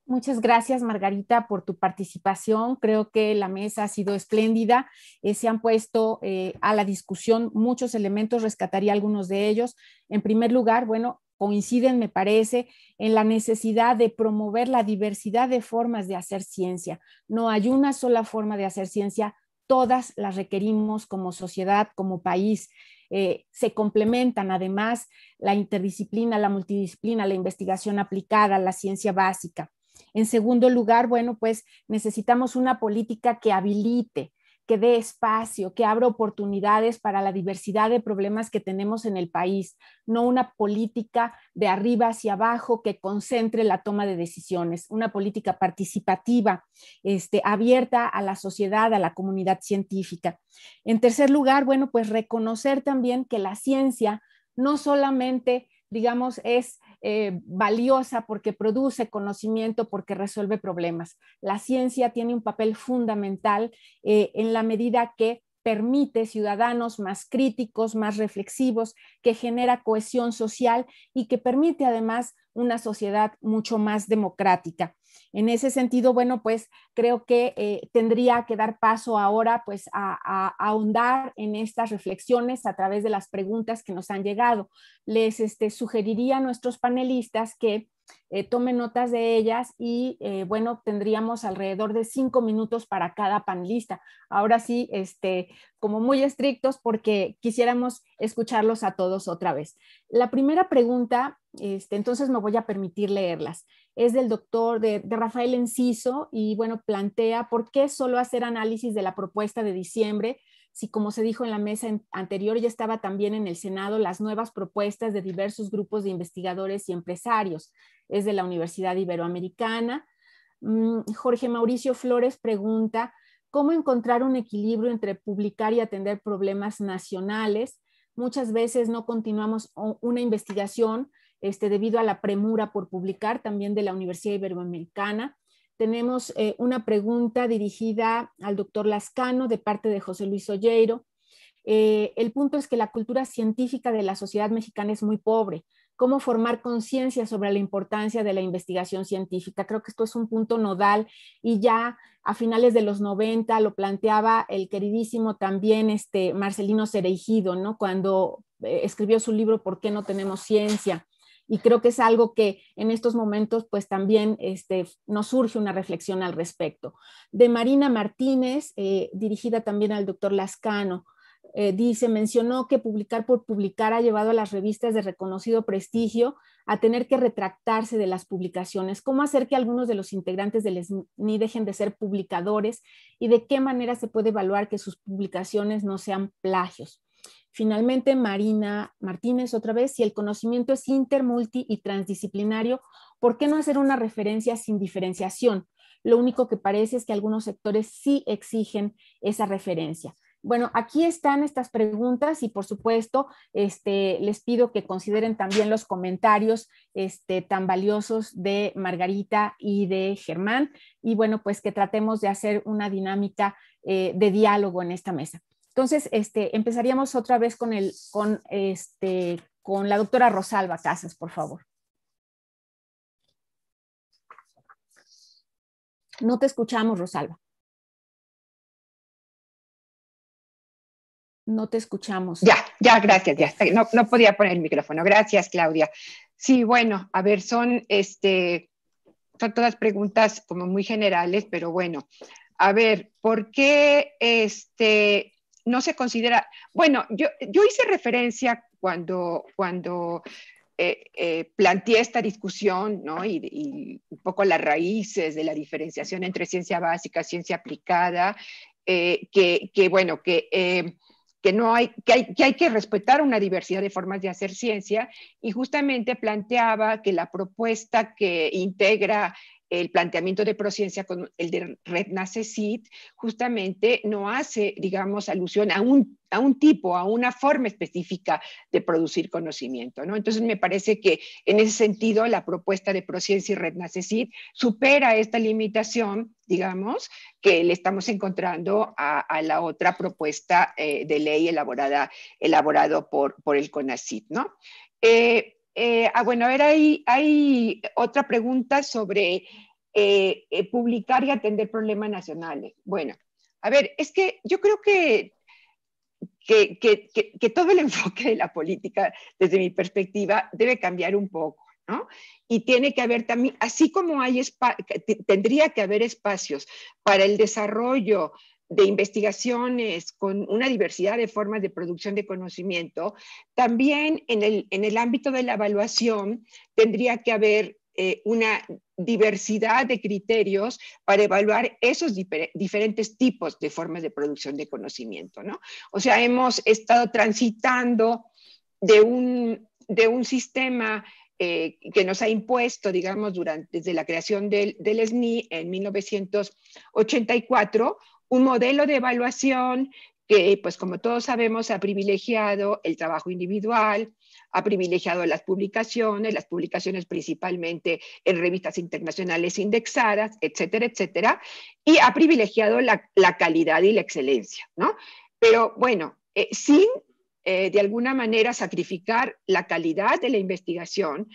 Muchas gracias, Margarita, por tu participación. Creo que la mesa ha sido espléndida. Eh, se han puesto a la discusión muchos elementos, rescataría algunos de ellos. En primer lugar, bueno, coinciden, me parece, en la necesidad de promover la diversidad de formas de hacer ciencia. No hay una sola forma de hacer ciencia, todas las requerimos como sociedad, como país. Eh, se complementan. Además, la interdisciplina, la multidisciplina, la investigación aplicada, la ciencia básica. En segundo lugar, bueno, pues necesitamos una política que habilite, que dé espacio, que abra oportunidades para la diversidad de problemas que tenemos en el país, no una política de arriba hacia abajo que concentre la toma de decisiones, una política participativa, este, abierta a la sociedad, a la comunidad científica. En tercer lugar, bueno, pues reconocer también que la ciencia no solamente digamos, es eh, valiosa porque produce conocimiento, porque resuelve problemas. La ciencia tiene un papel fundamental eh, en la medida que permite ciudadanos más críticos, más reflexivos, que genera cohesión social y que permite además una sociedad mucho más democrática. En ese sentido, bueno, pues creo que eh, tendría que dar paso ahora pues a, ahondar en estas reflexiones a través de las preguntas que nos han llegado. Les este, sugeriría a nuestros panelistas que eh, tome notas de ellas y eh, bueno, tendríamos alrededor de cinco minutos para cada panelista. Ahora sí, este, como muy estrictos porque quisiéramos escucharlos a todos otra vez. La primera pregunta, este, entonces me voy a permitir leerlas, es del doctor de Rafael Enciso y bueno, plantea por qué solo hacer análisis de la propuesta de diciembre si, como se dijo en la mesa anterior, ya estaba también en el Senado las nuevas propuestas de diversos grupos de investigadores y empresarios. Es de la Universidad Iberoamericana. Mm, Jorge Mauricio Flores pregunta, ¿cómo encontrar un equilibrio entre publicar y atender problemas nacionales? Muchas veces no continuamos una investigación este, debido a la premura por publicar, también de la Universidad Iberoamericana tenemos eh, una pregunta dirigida al doctor Lascano de parte de José Luis Olleiro. Eh, el punto es que la cultura científica de la sociedad mexicana es muy pobre. ¿Cómo formar conciencia sobre la importancia de la investigación científica? Creo que esto es un punto nodal y ya a finales de los 90 lo planteaba el queridísimo también este Marcelino Cerejido, ¿no? Cuando eh, escribió su libro ¿Por qué no tenemos ciencia? y creo que es algo que en estos momentos pues también este, nos surge una reflexión al respecto. De Marina Martínez, eh, dirigida también al doctor Lascano, eh, dice, mencionó que publicar por publicar ha llevado a las revistas de reconocido prestigio a tener que retractarse de las publicaciones. ¿Cómo hacer que algunos de los integrantes del dejen de ser publicadores y de qué manera se puede evaluar que sus publicaciones no sean plagios? Finalmente, Marina Martínez, otra vez, si el conocimiento es intermulti y transdisciplinario, ¿por qué no hacer una referencia sin diferenciación? Lo único que parece es que algunos sectores sí exigen esa referencia. Bueno, aquí están estas preguntas y por supuesto, este, les pido que consideren también los comentarios este, tan valiosos de Margarita y de Germán. Y bueno, pues que tratemos de hacer una dinámica eh, de diálogo en esta mesa. Entonces, este, empezaríamos otra vez con, el, con, este, con la doctora Rosalba Casas, por favor. No te escuchamos, Rosalba. No te escuchamos. Ya, ya, gracias, ya. No, podía poner el micrófono. Gracias, Claudia. Sí, bueno, a ver, son, este, son todas preguntas como muy generales, pero bueno. A ver, ¿por qué este, no se considera, bueno, yo, hice referencia cuando, cuando eh, eh, planteé esta discusión, ¿no? Y, un poco las raíces de la diferenciación entre ciencia básica, ciencia aplicada, eh, que, bueno, que no hay, que hay que respetar una diversidad de formas de hacer ciencia y justamente planteaba que la propuesta que integra el planteamiento de Prociencia con el de red Rednacecit, justamente no hace, digamos, alusión a un, a un tipo, a una forma específica de producir conocimiento, ¿no? Entonces me parece que en ese sentido la propuesta de Prociencia y red Rednacecit supera esta limitación, digamos, que le estamos encontrando a, la otra propuesta eh, de ley elaborada, elaborado por, por el CONACIT, ¿no? Eh, eh, ah, bueno, a ver, hay, otra pregunta sobre eh, eh, publicar y atender problemas nacionales. Bueno, a ver, es que yo creo que todo el enfoque de la política, desde mi perspectiva, debe cambiar un poco. ¿no? Y tiene que haber también, así como hay tendría que haber espacios para el desarrollo de investigaciones con una diversidad de formas de producción de conocimiento, también en el, ámbito de la evaluación tendría que haber eh, una diversidad de criterios para evaluar esos diferentes tipos de formas de producción de conocimiento, ¿no? O sea, hemos estado transitando de un, sistema eh, que nos ha impuesto, digamos, durante, desde la creación del, del SNI en 1984, un modelo de evaluación que, pues como todos sabemos, ha privilegiado el trabajo individual, ha privilegiado las publicaciones, las publicaciones principalmente en revistas internacionales indexadas, etcétera, etcétera, y ha privilegiado la, calidad y la excelencia, ¿no? Pero bueno, eh, sin eh, de alguna manera sacrificar la calidad de la investigación,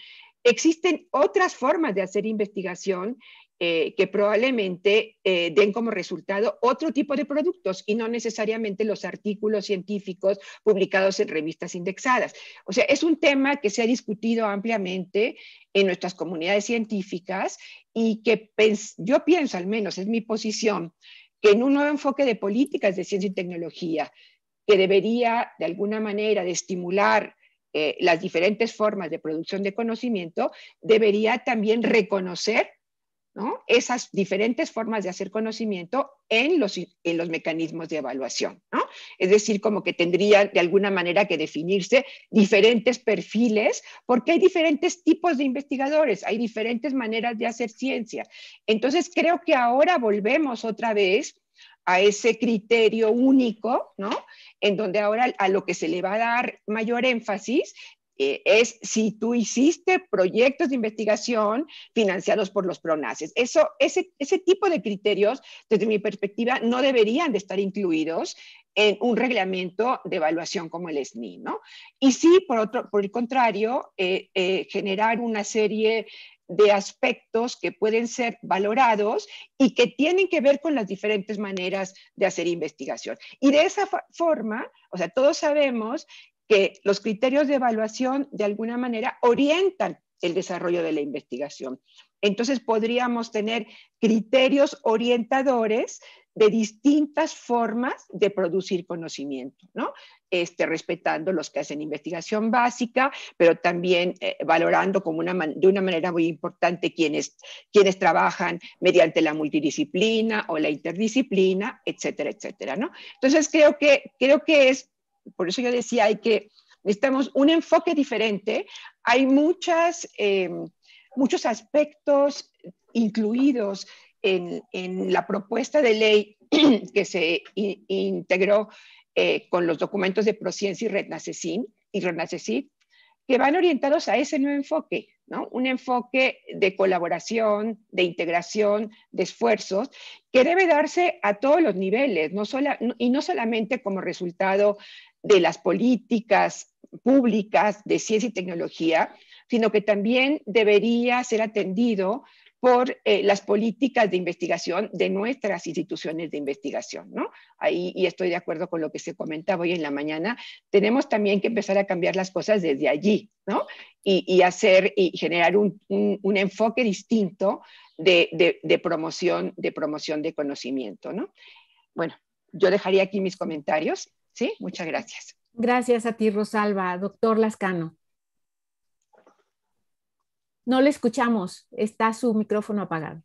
existen otras formas de hacer investigación eh, que probablemente eh, den como resultado otro tipo de productos y no necesariamente los artículos científicos publicados en revistas indexadas. O sea, es un tema que se ha discutido ampliamente en nuestras comunidades científicas y que yo pienso, al menos es mi posición, que en un nuevo enfoque de políticas de ciencia y tecnología que debería de alguna manera de estimular eh, las diferentes formas de producción de conocimiento, debería también reconocer esas diferentes formas de hacer conocimiento en los, mecanismos de evaluación. Es decir, como que tendrían de alguna manera que definirse diferentes perfiles, porque hay diferentes tipos de investigadores, hay diferentes maneras de hacer ciencia. Entonces, creo que ahora volvemos otra vez a ese criterio único, En donde ahora a lo que se le va a dar mayor énfasis eh, es si tú hiciste proyectos de investigación financiados por los PRONACES. Eso, ese, ese tipo de criterios, desde mi perspectiva, no deberían de estar incluidos en un reglamento de evaluación como el SNI, ¿no? Y sí, por, otro, por el contrario, eh, eh, generar una serie de aspectos que pueden ser valorados y que tienen que ver con las diferentes maneras de hacer investigación. Y de esa forma, o sea, todos sabemos que los criterios de evaluación de alguna manera orientan el desarrollo de la investigación. Entonces podríamos tener criterios orientadores de distintas formas de producir conocimiento, ¿no? Este, respetando los que hacen investigación básica, pero también eh, valorando como una de una manera muy importante quienes, quienes trabajan mediante la multidisciplina o la interdisciplina, etcétera, etcétera, ¿no? Entonces creo que, creo que es por eso yo decía, hay que, necesitamos un enfoque diferente. Hay muchas, em, muchos aspectos incluidos en, la propuesta de ley que se integró eh, con los documentos de Prociencia y Renacecim y que van orientados a ese nuevo enfoque, ¿no? Un enfoque de colaboración, de integración, de esfuerzos, que debe darse a todos los niveles, no y no solamente como resultado de las políticas públicas de ciencia y tecnología, sino que también debería ser atendido por eh, las políticas de investigación de nuestras instituciones de investigación, ¿no? Ahí, y estoy de acuerdo con lo que se comentaba hoy en la mañana, tenemos también que empezar a cambiar las cosas desde allí, ¿no? Y, hacer y generar un, enfoque distinto de, promoción, de promoción de conocimiento, ¿no? Bueno, yo dejaría aquí mis comentarios ¿Sí? Muchas gracias. Gracias a ti, Rosalba. Doctor Lascano. No le escuchamos, está su micrófono apagado.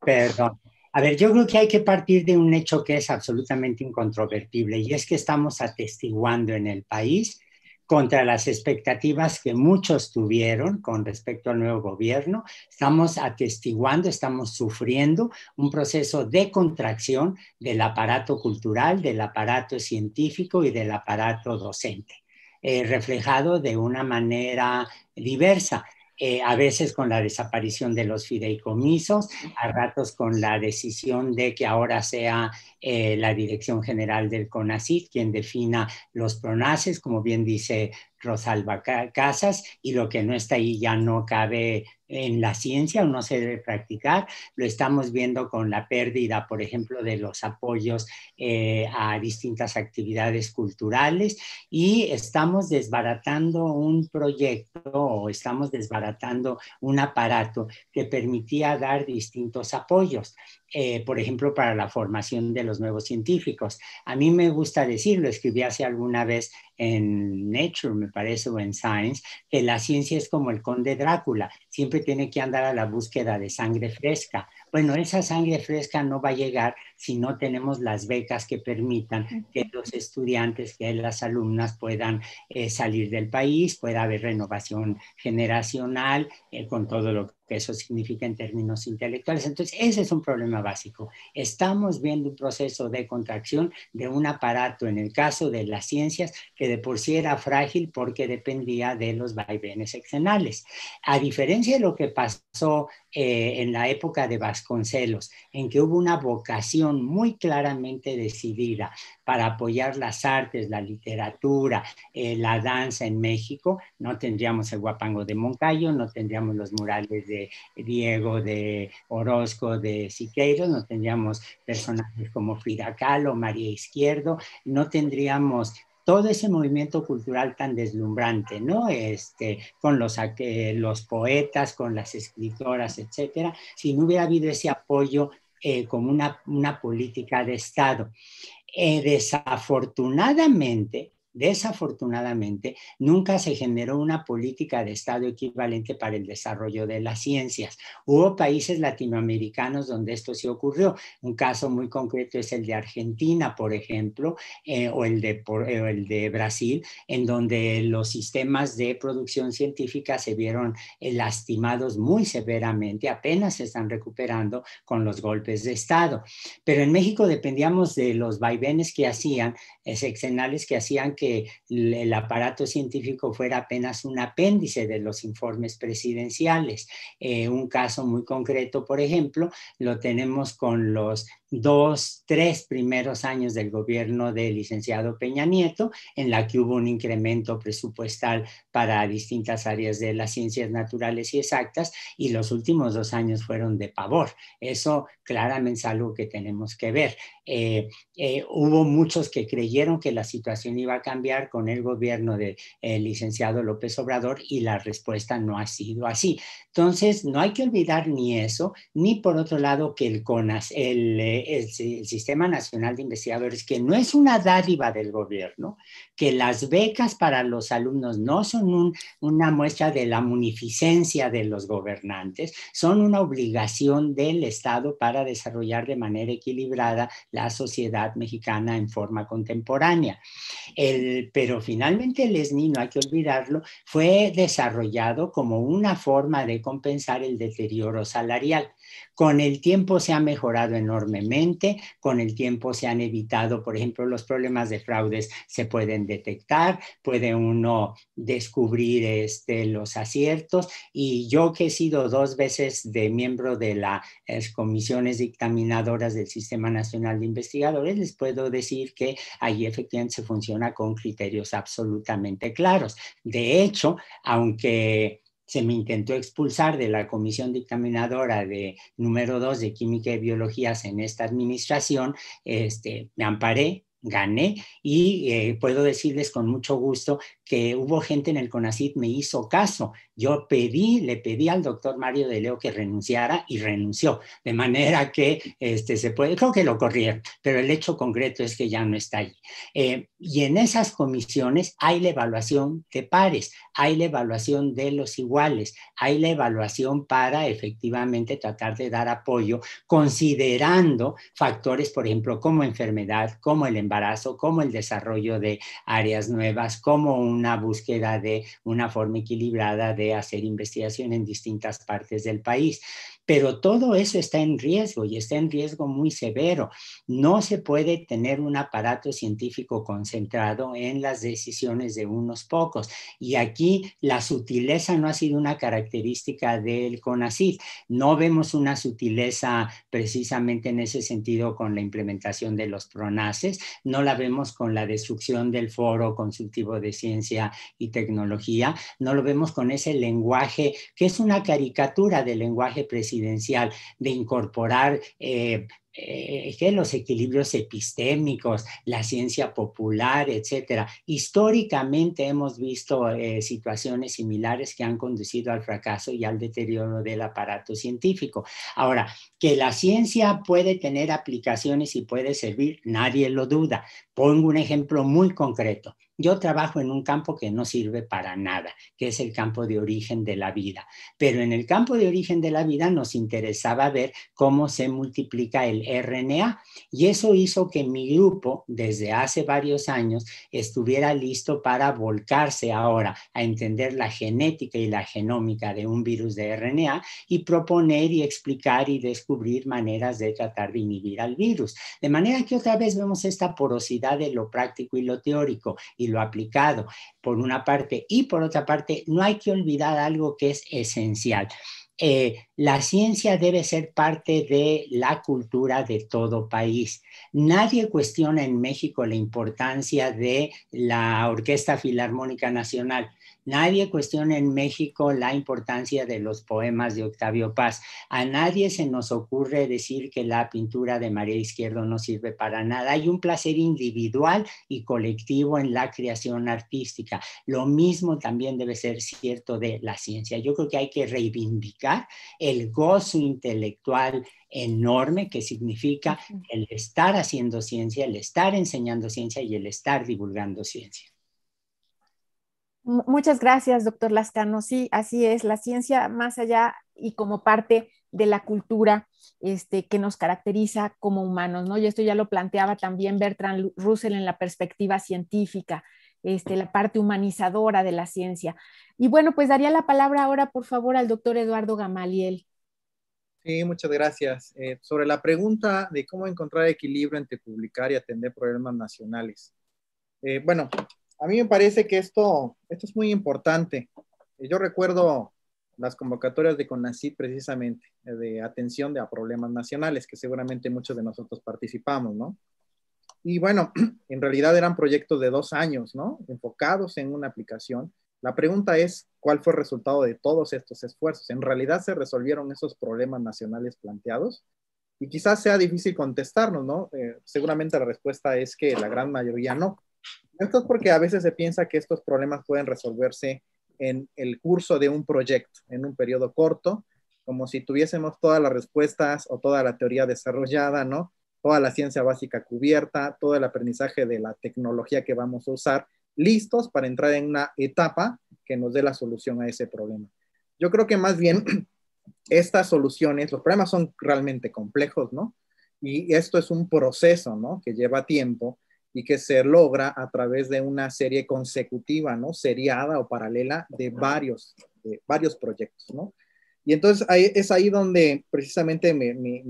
Perdón. A ver, yo creo que hay que partir de un hecho que es absolutamente incontrovertible y es que estamos atestiguando en el país contra las expectativas que muchos tuvieron con respecto al nuevo gobierno. Estamos atestiguando, estamos sufriendo un proceso de contracción del aparato cultural, del aparato científico y del aparato docente, eh, reflejado de una manera diversa. Eh, a veces con la desaparición de los fideicomisos, a ratos con la decisión de que ahora sea eh, la Dirección General del CONACYT quien defina los pronaces, como bien dice los Casas y lo que no está ahí ya no cabe en la ciencia o no se debe practicar. Lo estamos viendo con la pérdida, por ejemplo, de los apoyos eh, a distintas actividades culturales y estamos desbaratando un proyecto o estamos desbaratando un aparato que permitía dar distintos apoyos. Eh, por ejemplo, para la formación de los nuevos científicos. A mí me gusta decir, lo escribí hace alguna vez en Nature, me parece, o en Science, que la ciencia es como el conde Drácula, siempre tiene que andar a la búsqueda de sangre fresca. Bueno, esa sangre fresca no va a llegar si no tenemos las becas que permitan que los estudiantes, que las alumnas puedan eh, salir del país, pueda haber renovación generacional eh, con todo lo que eso significa en términos intelectuales. Entonces, ese es un problema básico. Estamos viendo un proceso de contracción de un aparato, en el caso de las ciencias, que de por sí era frágil porque dependía de los vaivenes externales. A diferencia de lo que pasó eh, en la época de Vasconcelos, en que hubo una vocación muy claramente decidida para apoyar las artes, la literatura, eh, la danza en México, no tendríamos el guapango de Moncayo, no tendríamos los murales de Diego, de Orozco, de Siqueiros, no tendríamos personajes como Frida Kahlo, María Izquierdo, no tendríamos todo ese movimiento cultural tan deslumbrante, ¿no? Este, con los, los poetas, con las escritoras, etcétera, si no hubiera habido ese apoyo eh, como una, política de Estado. Eh, desafortunadamente, Desafortunadamente, nunca se generó una política de Estado equivalente para el desarrollo de las ciencias. Hubo países latinoamericanos donde esto sí ocurrió. Un caso muy concreto es el de Argentina, por ejemplo, eh, o eh, el de, Brasil, en donde los sistemas de producción científica se vieron eh, lastimados muy severamente, apenas se están recuperando con los golpes de Estado. Pero en México dependíamos de los vaivenes que hacían excepcionales que hacían que el aparato científico fuera apenas un apéndice de los informes presidenciales. Eh, un caso muy concreto, por ejemplo, lo tenemos con los dos, tres primeros años del gobierno del licenciado Peña Nieto, en la que hubo un incremento presupuestal para distintas áreas de las ciencias naturales y exactas, y los últimos dos años fueron de pavor. Eso claramente es algo que tenemos que ver. Eh, eh, hubo muchos que creyeron que la situación iba a cambiar con el gobierno del eh, licenciado López Obrador y la respuesta no ha sido así. Entonces, no hay que olvidar ni eso, ni por otro lado que el CONAS, el el, Sistema Nacional de Investigadores, que no es una dádiva del gobierno, que las becas para los alumnos no son una muestra de la munificencia de los gobernantes, son una obligación del Estado para desarrollar de manera equilibrada la sociedad mexicana en forma contemporánea. pero finalmente el SNI, no hay que olvidarlo, fue desarrollado como una forma de compensar el deterioro salarial. Con el tiempo se ha mejorado enormemente, con el tiempo se han evitado, por ejemplo, los problemas de fraudes se pueden detectar, puede uno descubrir este, los aciertos y yo que he sido dos veces de miembro de las eh, comisiones dictaminadoras del Sistema Nacional de Investigadores, les puedo decir que allí efectivamente se funciona con criterios absolutamente claros. De hecho, aunque se me intentó expulsar de la comisión dictaminadora de número 2 de química y biologías en esta administración, este, me amparé, gané y eh, puedo decirles con mucho gusto que hubo gente en el CONACIT me hizo caso. Yo pedí, le pedí al doctor Mario de Leo que renunciara y renunció. De manera que este, se puede, creo que lo corrieron, pero el hecho concreto es que ya no está allí. Eh, y en esas comisiones hay la evaluación de pares, hay la evaluación de los iguales, hay la evaluación para efectivamente tratar de dar apoyo, considerando factores, por ejemplo, como enfermedad, como el embarazo, como el desarrollo de áreas nuevas, como un una búsqueda de una forma equilibrada de hacer investigación en distintas partes del país. Pero todo eso está en riesgo y está en riesgo muy severo. No se puede tener un aparato científico concentrado en las decisiones de unos pocos. Y aquí la sutileza no ha sido una característica del CONACYT. No vemos una sutileza precisamente en ese sentido con la implementación de los pronaces, no la vemos con la destrucción del foro consultivo de ciencia y tecnología, no lo vemos con ese lenguaje que es una caricatura del lenguaje preciso de incorporar eh, eh, los equilibrios epistémicos, la ciencia popular, etcétera. Históricamente hemos visto eh, situaciones similares que han conducido al fracaso y al deterioro del aparato científico. Ahora, que la ciencia puede tener aplicaciones y puede servir, nadie lo duda. Pongo un ejemplo muy concreto. Yo trabajo en un campo que no sirve para nada, que es el campo de origen de la vida. Pero en el campo de origen de la vida nos interesaba ver cómo se multiplica el RNA y eso hizo que mi grupo desde hace varios años estuviera listo para volcarse ahora a entender la genética y la genómica de un virus de RNA y proponer y explicar y descubrir maneras de tratar de inhibir al virus. De manera que otra vez vemos esta porosidad de lo práctico y lo teórico y lo aplicado, por una parte, y por otra parte, no hay que olvidar algo que es esencial. Eh, la ciencia debe ser parte de la cultura de todo país. Nadie cuestiona en México la importancia de la Orquesta Filarmónica Nacional Nadie cuestiona en México la importancia de los poemas de Octavio Paz. A nadie se nos ocurre decir que la pintura de María Izquierdo no sirve para nada. Hay un placer individual y colectivo en la creación artística. Lo mismo también debe ser cierto de la ciencia. Yo creo que hay que reivindicar el gozo intelectual enorme que significa el estar haciendo ciencia, el estar enseñando ciencia y el estar divulgando ciencia. Muchas gracias, doctor Lascano. Sí, así es, la ciencia más allá y como parte de la cultura este, que nos caracteriza como humanos, ¿no? Y esto ya lo planteaba también Bertrand Russell en la perspectiva científica, este, la parte humanizadora de la ciencia. Y bueno, pues daría la palabra ahora, por favor, al doctor Eduardo Gamaliel. Sí, muchas gracias. Eh, sobre la pregunta de cómo encontrar equilibrio entre publicar y atender problemas nacionales. Eh, bueno, a mí me parece que esto, esto es muy importante. Eh, yo recuerdo las convocatorias de CONACYT precisamente, eh, de atención de a problemas nacionales, que seguramente muchos de nosotros participamos, ¿no? Y bueno, en realidad eran proyectos de dos años, ¿no? Enfocados en una aplicación. La pregunta es, ¿cuál fue el resultado de todos estos esfuerzos? ¿En realidad se resolvieron esos problemas nacionales planteados? Y quizás sea difícil contestarnos, ¿no? Eh, seguramente la respuesta es que la gran mayoría no. Esto es porque a veces se piensa que estos problemas pueden resolverse en el curso de un proyecto, en un periodo corto, como si tuviésemos todas las respuestas o toda la teoría desarrollada, ¿no? Toda la ciencia básica cubierta, todo el aprendizaje de la tecnología que vamos a usar, listos para entrar en una etapa que nos dé la solución a ese problema. Yo creo que más bien estas soluciones, los problemas son realmente complejos, ¿no? Y esto es un proceso, ¿no? Que lleva tiempo y que se logra a través de una serie consecutiva, ¿no? Seriada o paralela de varios, varios proyectos, ¿no? Y entonces es ahí donde precisamente mi,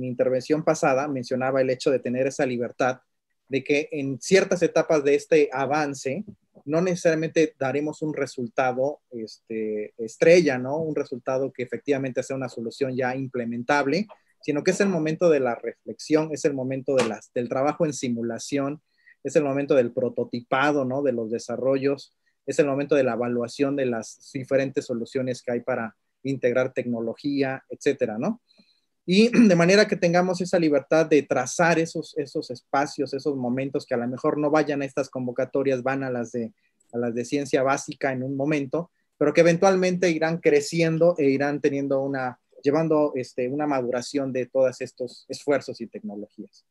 intervención pasada mencionaba el hecho de tener esa libertad de que en ciertas etapas de este avance no necesariamente daremos un resultado este, estrella, ¿no? Un resultado que efectivamente sea una solución ya implementable, sino que es el momento de la reflexión, es el momento de las, del trabajo en simulación, es el momento del prototipado, ¿no? De los desarrollos, es el momento de la evaluación de las diferentes soluciones que hay para integrar tecnología, etcétera, ¿no? Y de manera que tengamos esa libertad de trazar esos, esos espacios, esos momentos que a lo mejor no vayan a estas convocatorias, van a las de, a las de ciencia básica en un momento, pero que eventualmente irán creciendo e irán teniendo una, llevando este, una maduración de todos estos esfuerzos y tecnologías.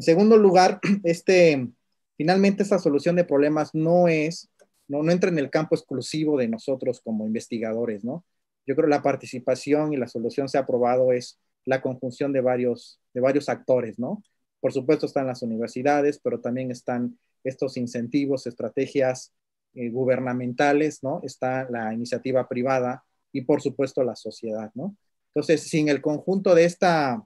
En segundo lugar, este, finalmente esta solución de problemas no es, no, no entra en el campo exclusivo de nosotros como investigadores, ¿no? Yo creo que la participación y la solución se ha probado es la conjunción de varios, de varios actores, ¿no? Por supuesto están las universidades, pero también están estos incentivos, estrategias eh, gubernamentales, ¿no? Está la iniciativa privada y por supuesto la sociedad, ¿no? Entonces, sin el conjunto de esta,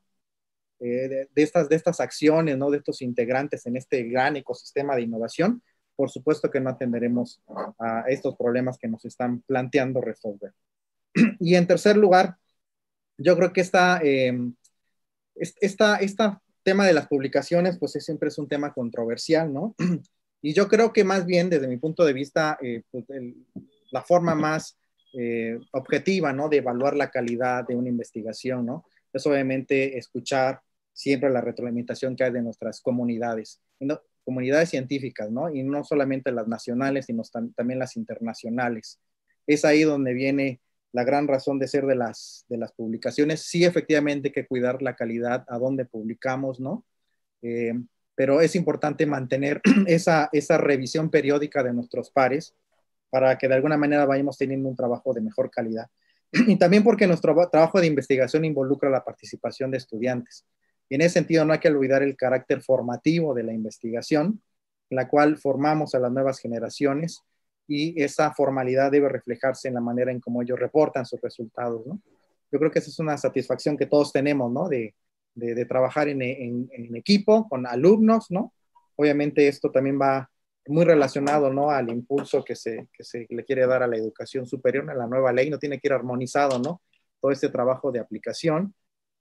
eh, de, estas, de estas acciones, ¿no? de estos integrantes en este gran ecosistema de innovación, por supuesto que no atenderemos a estos problemas que nos están planteando resolver. Y en tercer lugar, yo creo que esta, em, esta, tema de las publicaciones, pues siempre es un tema controversial, ¿no? Y yo creo que más bien, desde mi punto de vista, eh, pues, la forma más eh, objetiva, ¿no? De evaluar la calidad de una investigación, ¿no? Es obviamente escuchar siempre la retroalimentación que hay de nuestras comunidades, comunidades científicas, ¿no? Y no solamente las nacionales, sino también las internacionales. Es ahí donde viene la gran razón de ser de las, publicaciones. Sí, efectivamente hay que cuidar la calidad a donde publicamos, ¿no? Eh, pero es importante mantener esa revisión periódica de nuestros pares para que de alguna manera vayamos teniendo un trabajo de mejor calidad. Y también porque nuestro trabajo de investigación involucra la participación de estudiantes. En ese sentido, no hay que olvidar el carácter formativo de la investigación, en la cual formamos a las nuevas generaciones y esa formalidad debe reflejarse en la manera en cómo ellos reportan sus resultados. Yo creo que esa es una satisfacción que todos tenemos, ¿no? De, trabajar en, equipo con alumnos, ¿no? Obviamente esto también va muy relacionado, ¿no? Al impulso que se, le quiere dar a la educación superior, a la nueva ley, no tiene que ir armonizado, ¿no? Todo este trabajo de aplicación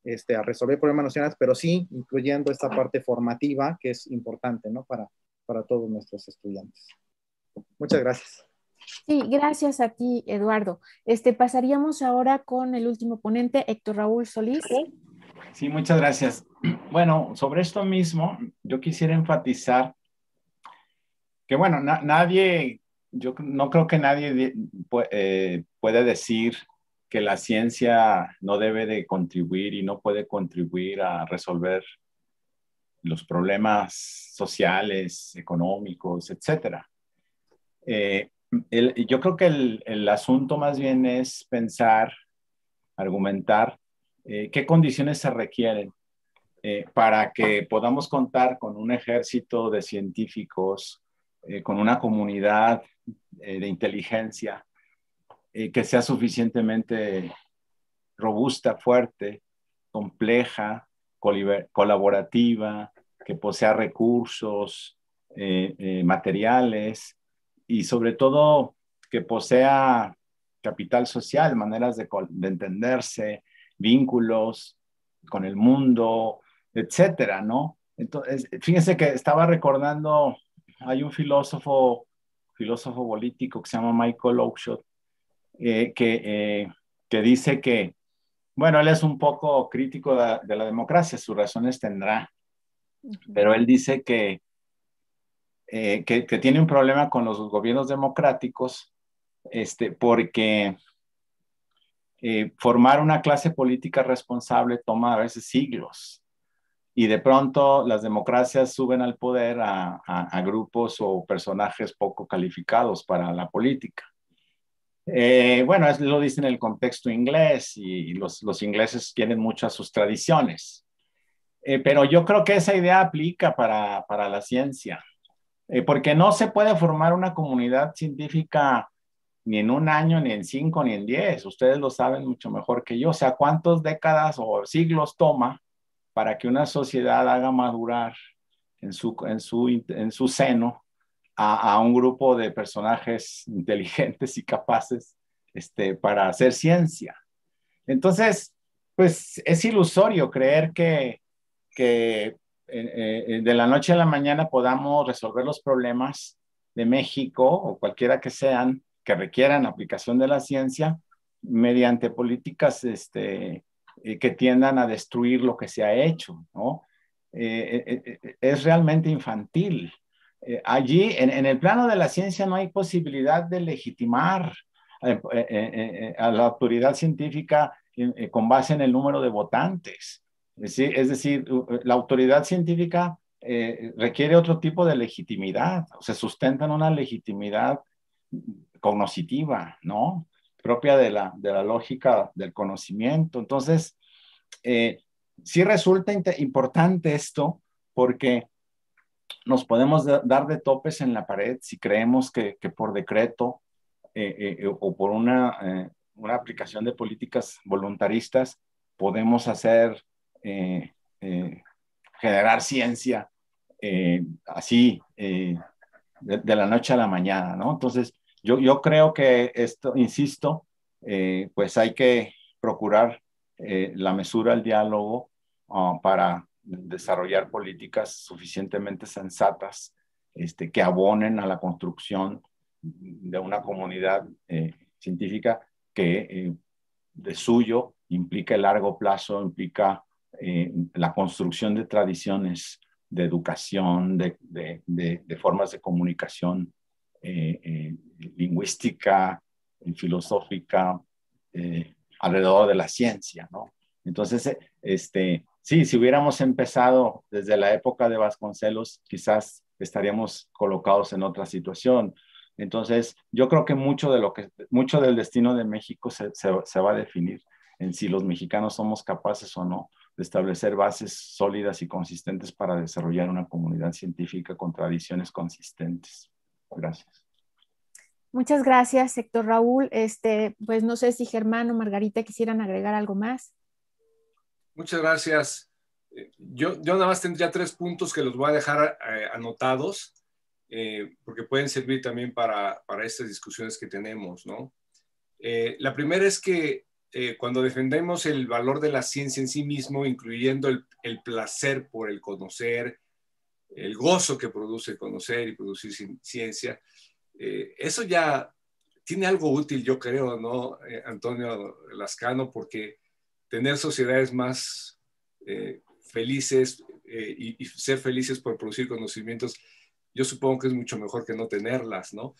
este, a resolver problemas nacionales, pero sí incluyendo esta parte formativa que es importante ¿no? para, para todos nuestros estudiantes. Muchas gracias. Sí, gracias a ti, Eduardo. Este, pasaríamos ahora con el último ponente, Héctor Raúl Solís. Sí, muchas gracias. Bueno, sobre esto mismo, yo quisiera enfatizar que, bueno, nadie, yo no creo que nadie eh, puede decir que la ciencia no debe de contribuir y no puede contribuir a resolver los problemas sociales, económicos, etc. Eh, yo creo que el, asunto más bien es pensar, argumentar eh, qué condiciones se requieren eh, para que podamos contar con un ejército de científicos, con una comunidad de inteligencia eh, que sea suficientemente robusta, fuerte, compleja, colaborativa, que posea recursos eh, eh, materiales y sobre todo que posea capital social, maneras de, entenderse, vínculos con el mundo, etcétera, ¿no? Entonces, fíjense que estaba recordando, hay un filósofo, filósofo político que se llama Michael Oakeshott, eh, eh, que, dice que, bueno, él es un poco crítico de, la democracia, sus razones tendrá, pero él dice eh, que, que, tiene un problema con los gobiernos democráticos este, porque formar una clase política responsable toma a veces siglos y de pronto las democracias suben al poder a, grupos o personajes poco calificados para la política. Eh, bueno, es, lo dice en el contexto inglés y los, ingleses tienen muchas sus tradiciones. Eh, pero yo creo que esa idea aplica para, la ciencia, eh, porque no se puede formar una comunidad científica ni en un año, ni en cinco, ni en diez. Ustedes lo saben mucho mejor que yo. O sea, ¿cuántas décadas o siglos toma para que una sociedad haga madurar en su, su, en su seno a, un grupo de personajes inteligentes y capaces este, para hacer ciencia. Entonces, pues es ilusorio creer que, que eh, eh, de la noche a la mañana podamos resolver los problemas de México o cualquiera que sean que requieran aplicación de la ciencia mediante políticas este, eh, que tiendan a destruir lo que se ha hecho, es realmente infantil eh, allí, en, el plano de la ciencia, no hay posibilidad de legitimar eh, eh, a la autoridad científica con base en el número de votantes. Es decir, la autoridad científica requiere otro tipo de legitimidad, o se sustenta en una legitimidad cognoscitiva, ¿no? Propia de la, de la lógica del conocimiento. Entonces, sí resulta importante esto porque nos podemos dar de topes en la pared si creemos que, por decreto eh, eh, eh, o por una, aplicación de políticas voluntaristas podemos hacer, generar ciencia así de, la noche a la mañana, ¿no? Entonces, yo, yo creo que esto, insisto, pues hay que procurar la mesura, el diálogo ah, para desarrollar políticas suficientemente sensatas este, que abonen a la construcción de una comunidad eh, científica que eh, de suyo implica el largo plazo, implica eh, la construcción de tradiciones de educación, de, de, de, de formas de comunicación lingüística, filosófica, alrededor de la ciencia, ¿no? Entonces, este, sí, si hubiéramos empezado desde la época de Vasconcelos, quizás estaríamos colocados en otra situación. Entonces, yo creo que mucho, de lo que, mucho del destino de México se, va a definir en si los mexicanos somos capaces o no de establecer bases sólidas y consistentes para desarrollar una comunidad científica con tradiciones consistentes. Gracias. Muchas gracias, Héctor Raúl. Este, pues no sé si Germán o Margarita quisieran agregar algo más. Muchas gracias. Eh, yo, yo nada más tendría tres puntos que los voy a dejar eh, anotados, eh, porque pueden servir también para, para, estas discusiones que tenemos, ¿no? la primera es que cuando defendemos el valor de la ciencia en sí mismo, incluyendo el, el placer por el conocer, el gozo que produce conocer y producir ciencia, eso ya tiene algo útil, yo creo, ¿no, Antonio Lascano? Porque tener sociedades más eh, felices eh, y, ser felices por producir conocimientos, yo supongo que es mucho mejor que no tenerlas, ¿no?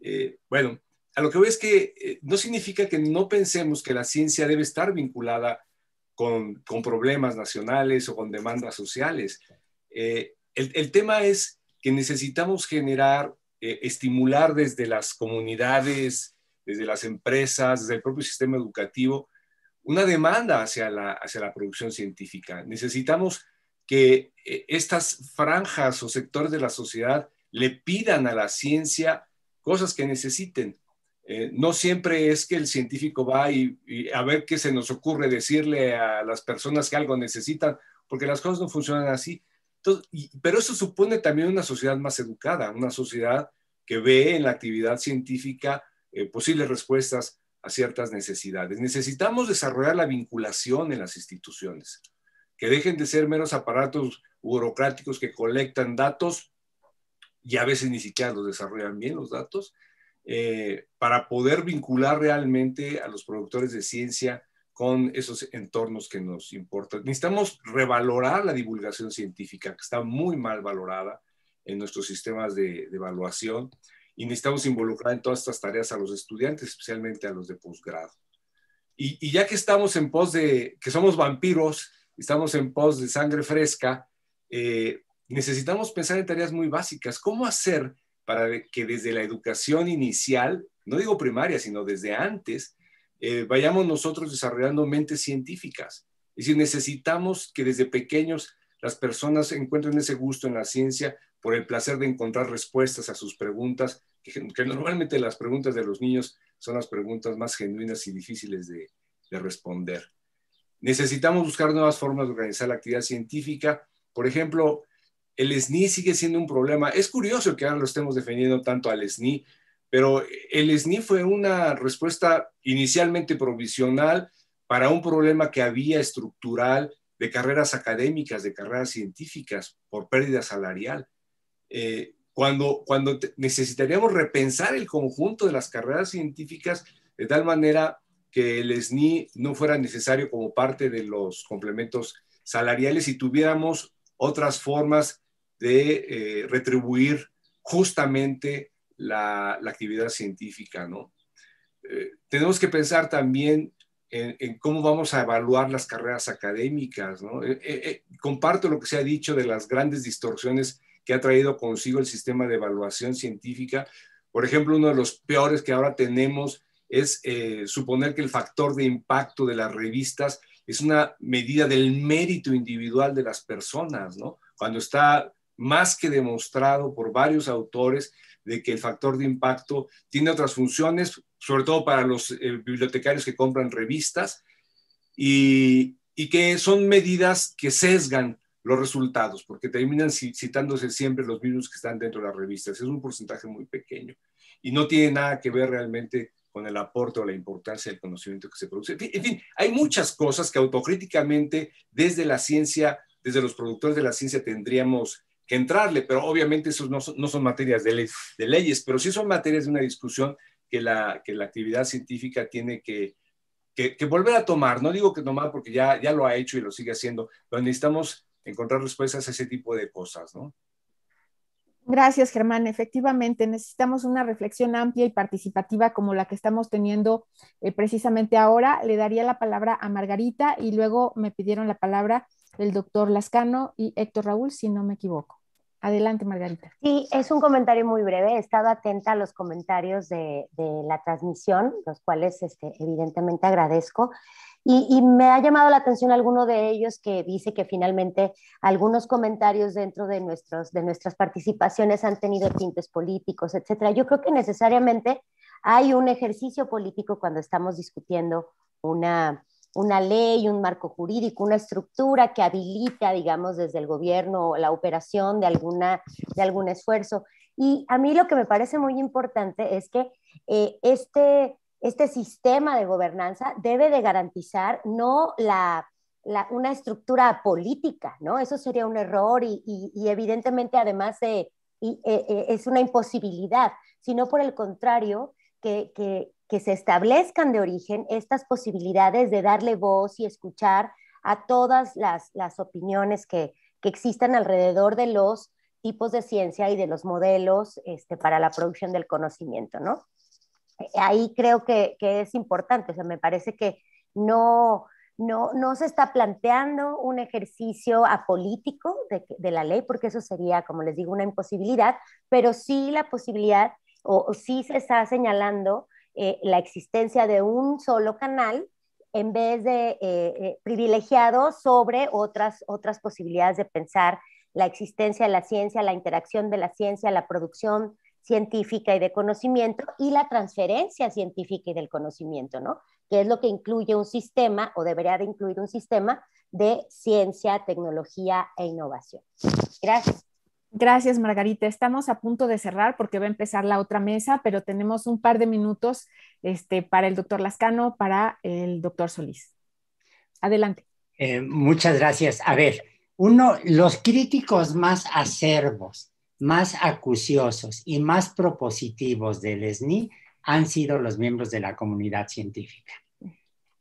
Eh, bueno, a lo que voy es que no significa que no pensemos que la ciencia debe estar vinculada con, problemas nacionales o con demandas sociales. El, el, tema es que necesitamos generar, estimular desde las comunidades, desde las empresas, desde el propio sistema educativo, una demanda hacia la, hacia la producción científica. Necesitamos que eh, estas franjas o sectores de la sociedad le pidan a la ciencia cosas que necesiten. Eh, no siempre es que el científico va y, a ver qué se nos ocurre decirle a las personas que algo necesitan, porque las cosas no funcionan así. pero eso supone también una sociedad más educada, una sociedad que ve en la actividad científica eh, posibles respuestas ciertas necesidades. Necesitamos desarrollar la vinculación en las instituciones, que dejen de ser meros aparatos burocráticos que colectan datos y a veces ni siquiera los desarrollan bien los datos, eh, para poder vincular realmente a los productores de ciencia con esos entornos que nos importan. Necesitamos revalorar la divulgación científica, que está muy mal valorada en nuestros sistemas de, de evaluación y necesitamos involucrar en todas estas tareas a los estudiantes, especialmente a los de posgrado. Y, ya que estamos en pos de, que somos vampiros, estamos en pos de sangre fresca, eh, necesitamos pensar en tareas muy básicas. ¿Cómo hacer para que desde la educación inicial, no digo primaria, sino desde antes, eh, vayamos nosotros desarrollando mentes científicas? Es decir, necesitamos que desde pequeños las personas encuentren ese gusto en la ciencia por el placer de encontrar respuestas a sus preguntas, que, normalmente las preguntas de los niños son las preguntas más genuinas y difíciles de, de responder. Necesitamos buscar nuevas formas de organizar la actividad científica. Por ejemplo, el SNI sigue siendo un problema. Es curioso que ahora lo estemos defendiendo tanto al SNI, pero el SNI fue una respuesta inicialmente provisional para un problema que había estructural de carreras académicas, de carreras científicas, por pérdida salarial. Eh, cuando, necesitaríamos repensar el conjunto de las carreras científicas de tal manera que el SNI no fuera necesario como parte de los complementos salariales y tuviéramos otras formas de eh, retribuir justamente la, actividad científica, ¿no? Eh, tenemos que pensar también en, cómo vamos a evaluar las carreras académicas, ¿no? comparto lo que se ha dicho de las grandes distorsiones que ha traído consigo el sistema de evaluación científica. Por ejemplo, uno de los peores que ahora tenemos es eh, suponer que el factor de impacto de las revistas es una medida del mérito individual de las personas, ¿no? Cuando está más que demostrado por varios autores de que el factor de impacto tiene otras funciones, sobre todo para los eh, bibliotecarios que compran revistas, y que son medidas que sesgan los resultados, porque terminan citándose siempre los mismos que están dentro de las revistas. Es un porcentaje muy pequeño y no tiene nada que ver realmente con el aporte o la importancia del conocimiento que se produce. En fin, hay muchas cosas que autocríticamente desde la ciencia, desde los productores de la ciencia tendríamos que entrarle, pero obviamente esos no son, materias de, de, leyes, pero sí son materias de una discusión que la, que la actividad científica tiene que, que, volver a tomar. No digo que tomar porque ya, ya lo ha hecho y lo sigue haciendo, pero necesitamos encontrar respuestas a ese tipo de cosas, ¿no? Gracias, Germán. Efectivamente, necesitamos una reflexión amplia y participativa como la que estamos teniendo eh, precisamente ahora. Le daría la palabra a Margarita y luego me pidieron la palabra el doctor Lascano y Héctor Raúl, si no me equivoco. Adelante, Margarita. Sí, es un comentario muy breve. He estado atenta a los comentarios de, la transmisión, los cuales este, evidentemente agradezco. Y, me ha llamado la atención alguno de ellos que dice que finalmente algunos comentarios dentro de, nuestros, de nuestras participaciones han tenido tintes políticos, etc. Yo creo que necesariamente hay un ejercicio político cuando estamos discutiendo una, una ley, un marco jurídico, una estructura que habilita, digamos, desde el gobierno la operación de, alguna, de algún esfuerzo. Y a mí lo que me parece muy importante es que eh, este este sistema de gobernanza debe de garantizar no una estructura política, ¿no? Eso sería un error y, evidentemente además eh, eh, es una imposibilidad, sino por el contrario, que, se establezcan de origen estas posibilidades de darle voz y escuchar a todas las, opiniones que, existan alrededor de los tipos de ciencia y de los modelos este, para la producción del conocimiento, ¿no? ahí creo que, es importante, o sea, me parece que no, no, no, se está planteando un ejercicio apolítico de, la ley, porque eso sería, como les digo, una imposibilidad, pero sí la posibilidad o, sí se está señalando eh, la existencia de un solo canal en vez de eh, eh, privilegiado sobre otras, otras posibilidades de pensar la existencia de la ciencia, la interacción de la ciencia, la producción científica y de conocimiento y la transferencia científica y del conocimiento, ¿no? Que es lo que incluye un sistema o debería de incluir un sistema de ciencia, tecnología e innovación. Gracias. Gracias, Margarita. Estamos a punto de cerrar porque va a empezar la otra mesa, pero tenemos un par de minutos este, para el doctor Lascano, para el doctor Solís. Adelante. Eh, muchas gracias. A ver, uno, los críticos más acervos, más acuciosos y más propositivos del SNI han sido los miembros de la comunidad científica.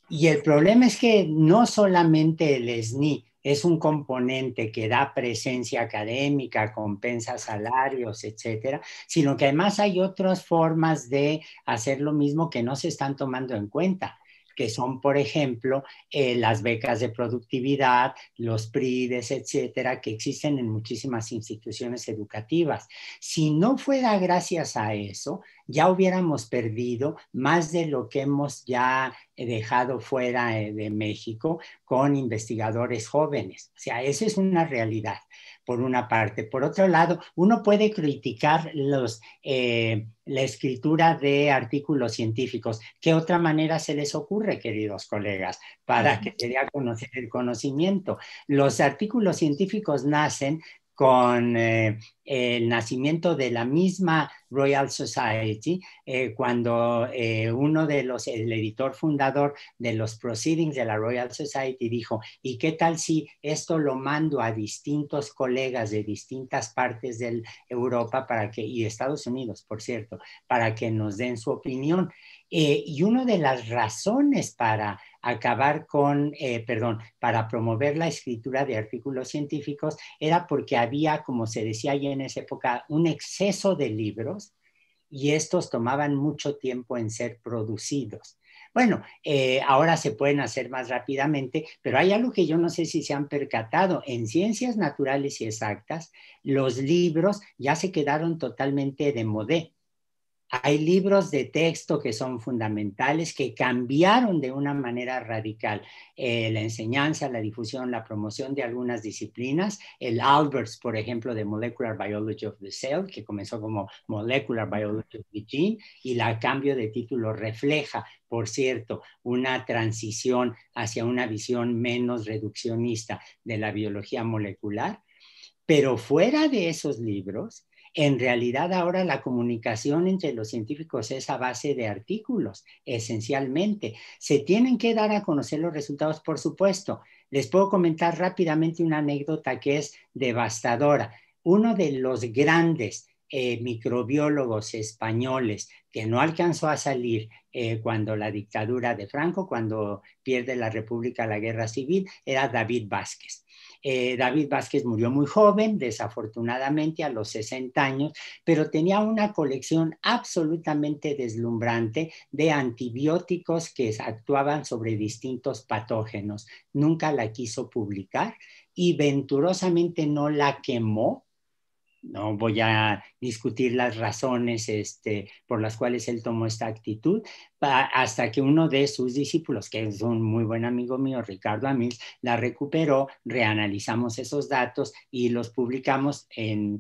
Y el problema es que no solamente el SNI es un componente que da presencia académica, compensa salarios, etcétera, sino que además hay otras formas de hacer lo mismo que no se están tomando en cuenta que son, por ejemplo, eh, las becas de productividad, los PRIDES, etcétera, que existen en muchísimas instituciones educativas. Si no fuera gracias a eso, ya hubiéramos perdido más de lo que hemos ya eh, dejado fuera eh, de México con investigadores jóvenes. O sea, esa es una realidad por una parte. Por otro lado, uno puede criticar los, eh, la escritura de artículos científicos. ¿Qué otra manera se les ocurre, queridos colegas, para que se dé a conocer el conocimiento? Los artículos científicos nacen con eh, el nacimiento de la misma Royal Society, eh, cuando eh, uno de los, el editor fundador de los Proceedings de la Royal Society dijo, ¿y qué tal si esto lo mando a distintos colegas de distintas partes de Europa para que, y Estados Unidos, por cierto, para que nos den su opinión? y una de las razones para acabar con, eh, perdón, para promover la escritura de artículos científicos era porque había, como se decía ya en esa época, un exceso de libros y estos tomaban mucho tiempo en ser producidos. Bueno, eh, ahora se pueden hacer más rápidamente, pero hay algo que yo no sé si se han percatado. En ciencias naturales y exactas, los libros ya se quedaron totalmente de modé. Hay libros de texto que son fundamentales, que cambiaron de una manera radical eh, la enseñanza, la difusión, la promoción de algunas disciplinas. El Alberts, por ejemplo, de Molecular Biology of the Cell, que comenzó como Molecular Biology of the Gene, y la cambio de título refleja, por cierto, una transición hacia una visión menos reduccionista de la biología molecular. Pero fuera de esos libros, en realidad ahora la comunicación entre los científicos es a base de artículos, esencialmente. Se tienen que dar a conocer los resultados, por supuesto. Les puedo comentar rápidamente una anécdota que es devastadora. Uno de los grandes eh, microbiólogos españoles que no alcanzó a salir eh, cuando la dictadura de Franco, cuando pierde la República la guerra civil, era David Vázquez. Eh, David Vázquez murió muy joven, desafortunadamente a los 60 años, pero tenía una colección absolutamente deslumbrante de antibióticos que actuaban sobre distintos patógenos. Nunca la quiso publicar y venturosamente no la quemó no voy a discutir las razones este, por las cuales él tomó esta actitud, hasta que uno de sus discípulos, que es un muy buen amigo mío, Ricardo Amils, la recuperó, reanalizamos esos datos y los publicamos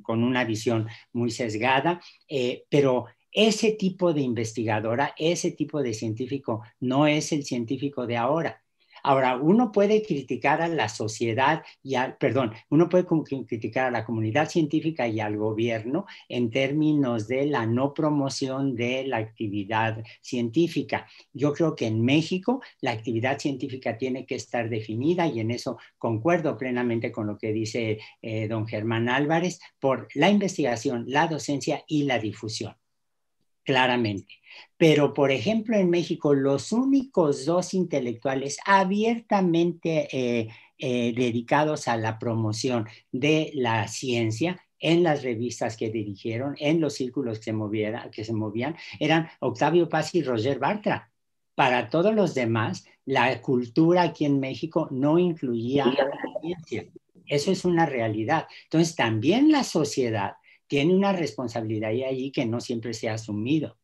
con una visión muy sesgada, eh, pero ese tipo de investigadora, ese tipo de científico no es el científico de ahora Ahora, uno puede criticar a la sociedad y al, perdón, uno puede criticar a la comunidad científica y al gobierno en términos de la no promoción de la actividad científica. Yo creo que en México la actividad científica tiene que estar definida y en eso concuerdo plenamente con lo que dice eh, don Germán Álvarez por la investigación, la docencia y la difusión claramente. Pero, por ejemplo, en México, los únicos dos intelectuales abiertamente eh, eh, dedicados a la promoción de la ciencia en las revistas que dirigieron, en los círculos que se, que se movían, eran Octavio Paz y Roger Bartra. Para todos los demás, la cultura aquí en México no incluía la ciencia. Eso es una realidad. Entonces, también la sociedad tiene una responsabilidad ahí que no siempre se ha asumido.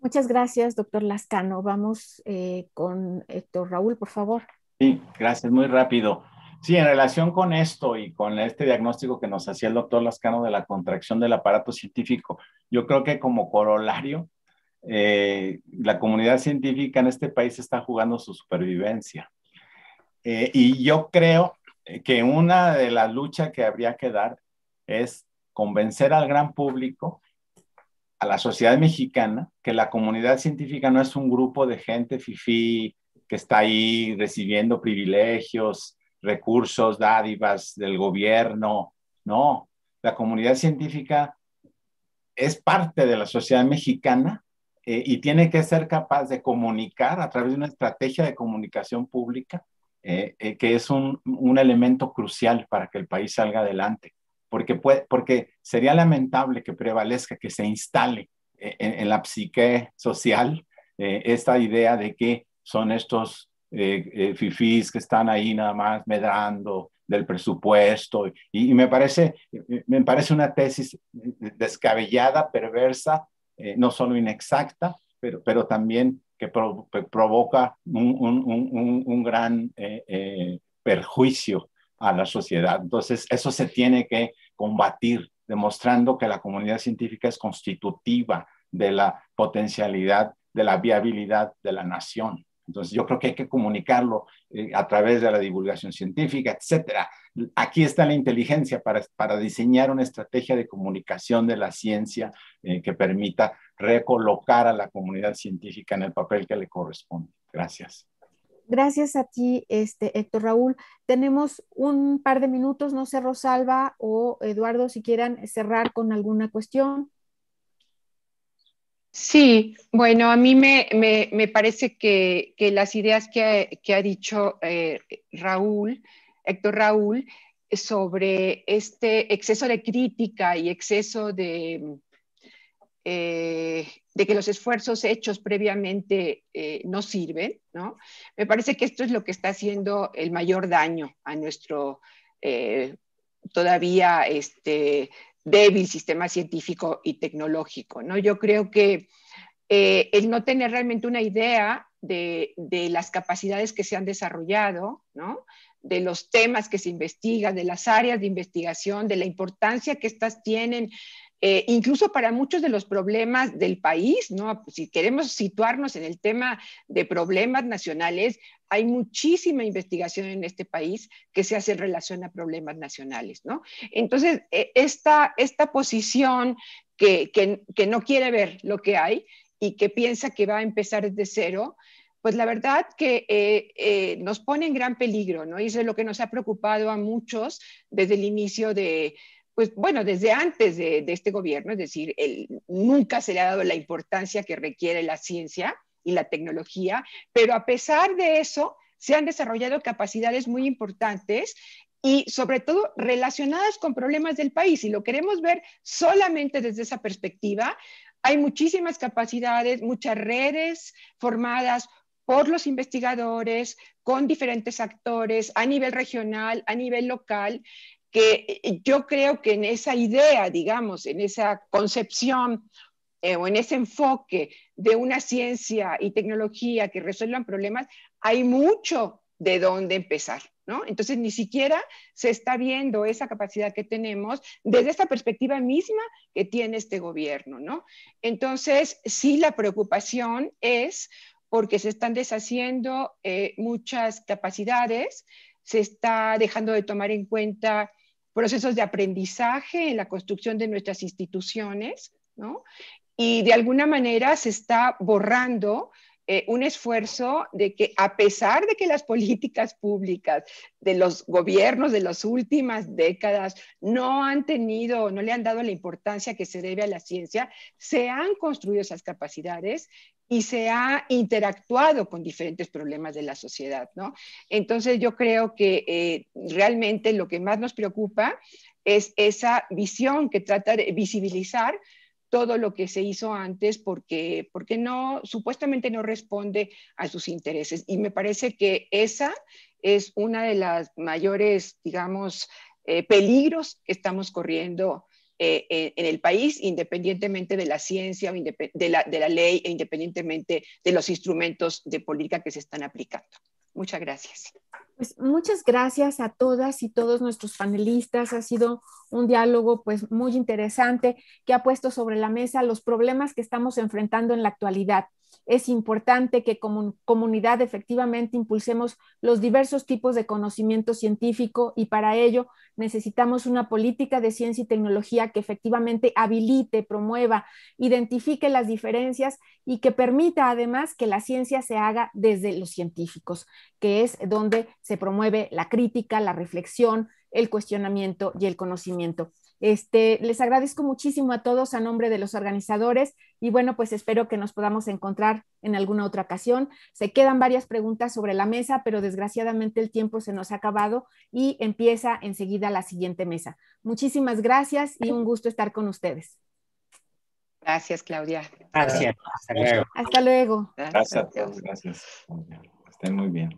Muchas gracias, doctor Lascano. Vamos eh, con Héctor Raúl, por favor. Sí, gracias, muy rápido. Sí, en relación con esto y con este diagnóstico que nos hacía el doctor Lascano de la contracción del aparato científico, yo creo que como corolario, eh, la comunidad científica en este país está jugando su supervivencia. Eh, y yo creo que una de las luchas que habría que dar es convencer al gran público, a la sociedad mexicana, que la comunidad científica no es un grupo de gente fifí que está ahí recibiendo privilegios, recursos, dádivas del gobierno. No, la comunidad científica es parte de la sociedad mexicana eh, y tiene que ser capaz de comunicar a través de una estrategia de comunicación pública, eh, eh, que es un, elemento crucial para que el país salga adelante porque, sería lamentable que prevalezca, que se instale e, e, en, la psique social eh, esta idea de que son estos eh, eh, fifís que están ahí nada más medrando del presupuesto. Y, me, parece, me parece una tesis descabellada, perversa, no solo inexacta, pero, pero también que provoca un, gran perjuicio a la sociedad. Entonces, eso se tiene que combatir, demostrando que la comunidad científica es constitutiva de la potencialidad, de la viabilidad de la nación. Entonces, yo creo que hay que comunicarlo eh, a través de la divulgación científica, etcétera. Aquí está la inteligencia para, diseñar una estrategia de comunicación de la ciencia eh, que permita recolocar a la comunidad científica en el papel que le corresponde. Gracias gracias a ti, este, Héctor Raúl. Tenemos un par de minutos, no sé, Rosalba o Eduardo, si quieran cerrar con alguna cuestión. Sí, bueno, a mí me, parece que, las ideas que, ha dicho eh, Raúl, Héctor Raúl, sobre este exceso de crítica y exceso de, eh, de que los esfuerzos hechos previamente eh, no sirven, ¿no? Me parece que esto es lo que está haciendo el mayor daño a nuestro eh, todavía este, débil sistema científico y tecnológico, ¿no? Yo creo que el no tener realmente una idea de, de las capacidades que se han desarrollado, ¿no? de los temas que se investigan, de las áreas de investigación, de la importancia que estas tienen eh, incluso para muchos de los problemas del país, ¿no? si queremos situarnos en el tema de problemas nacionales, hay muchísima investigación en este país que se hace en relación a problemas nacionales. ¿no? Entonces, e, esta, esta posición que, que, no quiere ver lo que hay y que piensa que va a empezar desde cero, pues la verdad que eh, eh, nos pone en gran peligro, ¿no? Y eso es lo que nos ha preocupado a muchos desde el inicio de, pues bueno, desde antes de, este gobierno, es decir, el, nunca se le ha dado la importancia que requiere la ciencia y la tecnología, pero a pesar de eso, se han desarrollado capacidades muy importantes y sobre todo relacionadas con problemas del país. y lo queremos ver solamente desde esa perspectiva, hay muchísimas capacidades, muchas redes formadas por los investigadores, con diferentes actores a nivel regional, a nivel local, que eh, yo creo que en esa idea, digamos, en esa concepción eh, o en ese enfoque de una ciencia y tecnología que resuelvan problemas, hay mucho de dónde empezar. ¿No? Entonces ni siquiera se está viendo esa capacidad que tenemos desde esta perspectiva misma que tiene este gobierno, ¿no? Entonces sí la preocupación es porque se están deshaciendo eh, muchas capacidades, se está dejando de tomar en cuenta procesos de aprendizaje en la construcción de nuestras instituciones, ¿no? Y de alguna manera se está borrando eh, un esfuerzo de que a pesar de que las políticas públicas de los gobiernos de las últimas décadas no han tenido, no le han dado la importancia que se debe a la ciencia, se han construido esas capacidades y se ha interactuado con diferentes problemas de la sociedad, ¿no? Entonces yo creo que eh, realmente lo que más nos preocupa es esa visión que trata de visibilizar todo lo que se hizo antes porque, no, supuestamente no responde a sus intereses. Y me parece que esa es una de las mayores, digamos, eh, peligros que estamos corriendo eh, en el país, independientemente de la ciencia, de la, de la ley, e independientemente de los instrumentos de política que se están aplicando. Muchas gracias. Pues, muchas gracias a todas y todos nuestros panelistas. Ha sido un diálogo pues muy interesante que ha puesto sobre la mesa los problemas que estamos enfrentando en la actualidad es importante que como comunidad efectivamente impulsemos los diversos tipos de conocimiento científico y para ello necesitamos una política de ciencia y tecnología que efectivamente habilite, promueva, identifique las diferencias y que permita además que la ciencia se haga desde los científicos, que es donde se promueve la crítica, la reflexión, el cuestionamiento y el conocimiento. Este, les agradezco muchísimo a todos a nombre de los organizadores y bueno, pues espero que nos podamos encontrar en alguna otra ocasión. Se quedan varias preguntas sobre la mesa, pero desgraciadamente el tiempo se nos ha acabado y empieza enseguida la siguiente mesa. Muchísimas gracias y un gusto estar con ustedes. Gracias, Claudia. Gracias. Hasta luego. Hasta luego. Gracias. Gracias. Estén muy bien.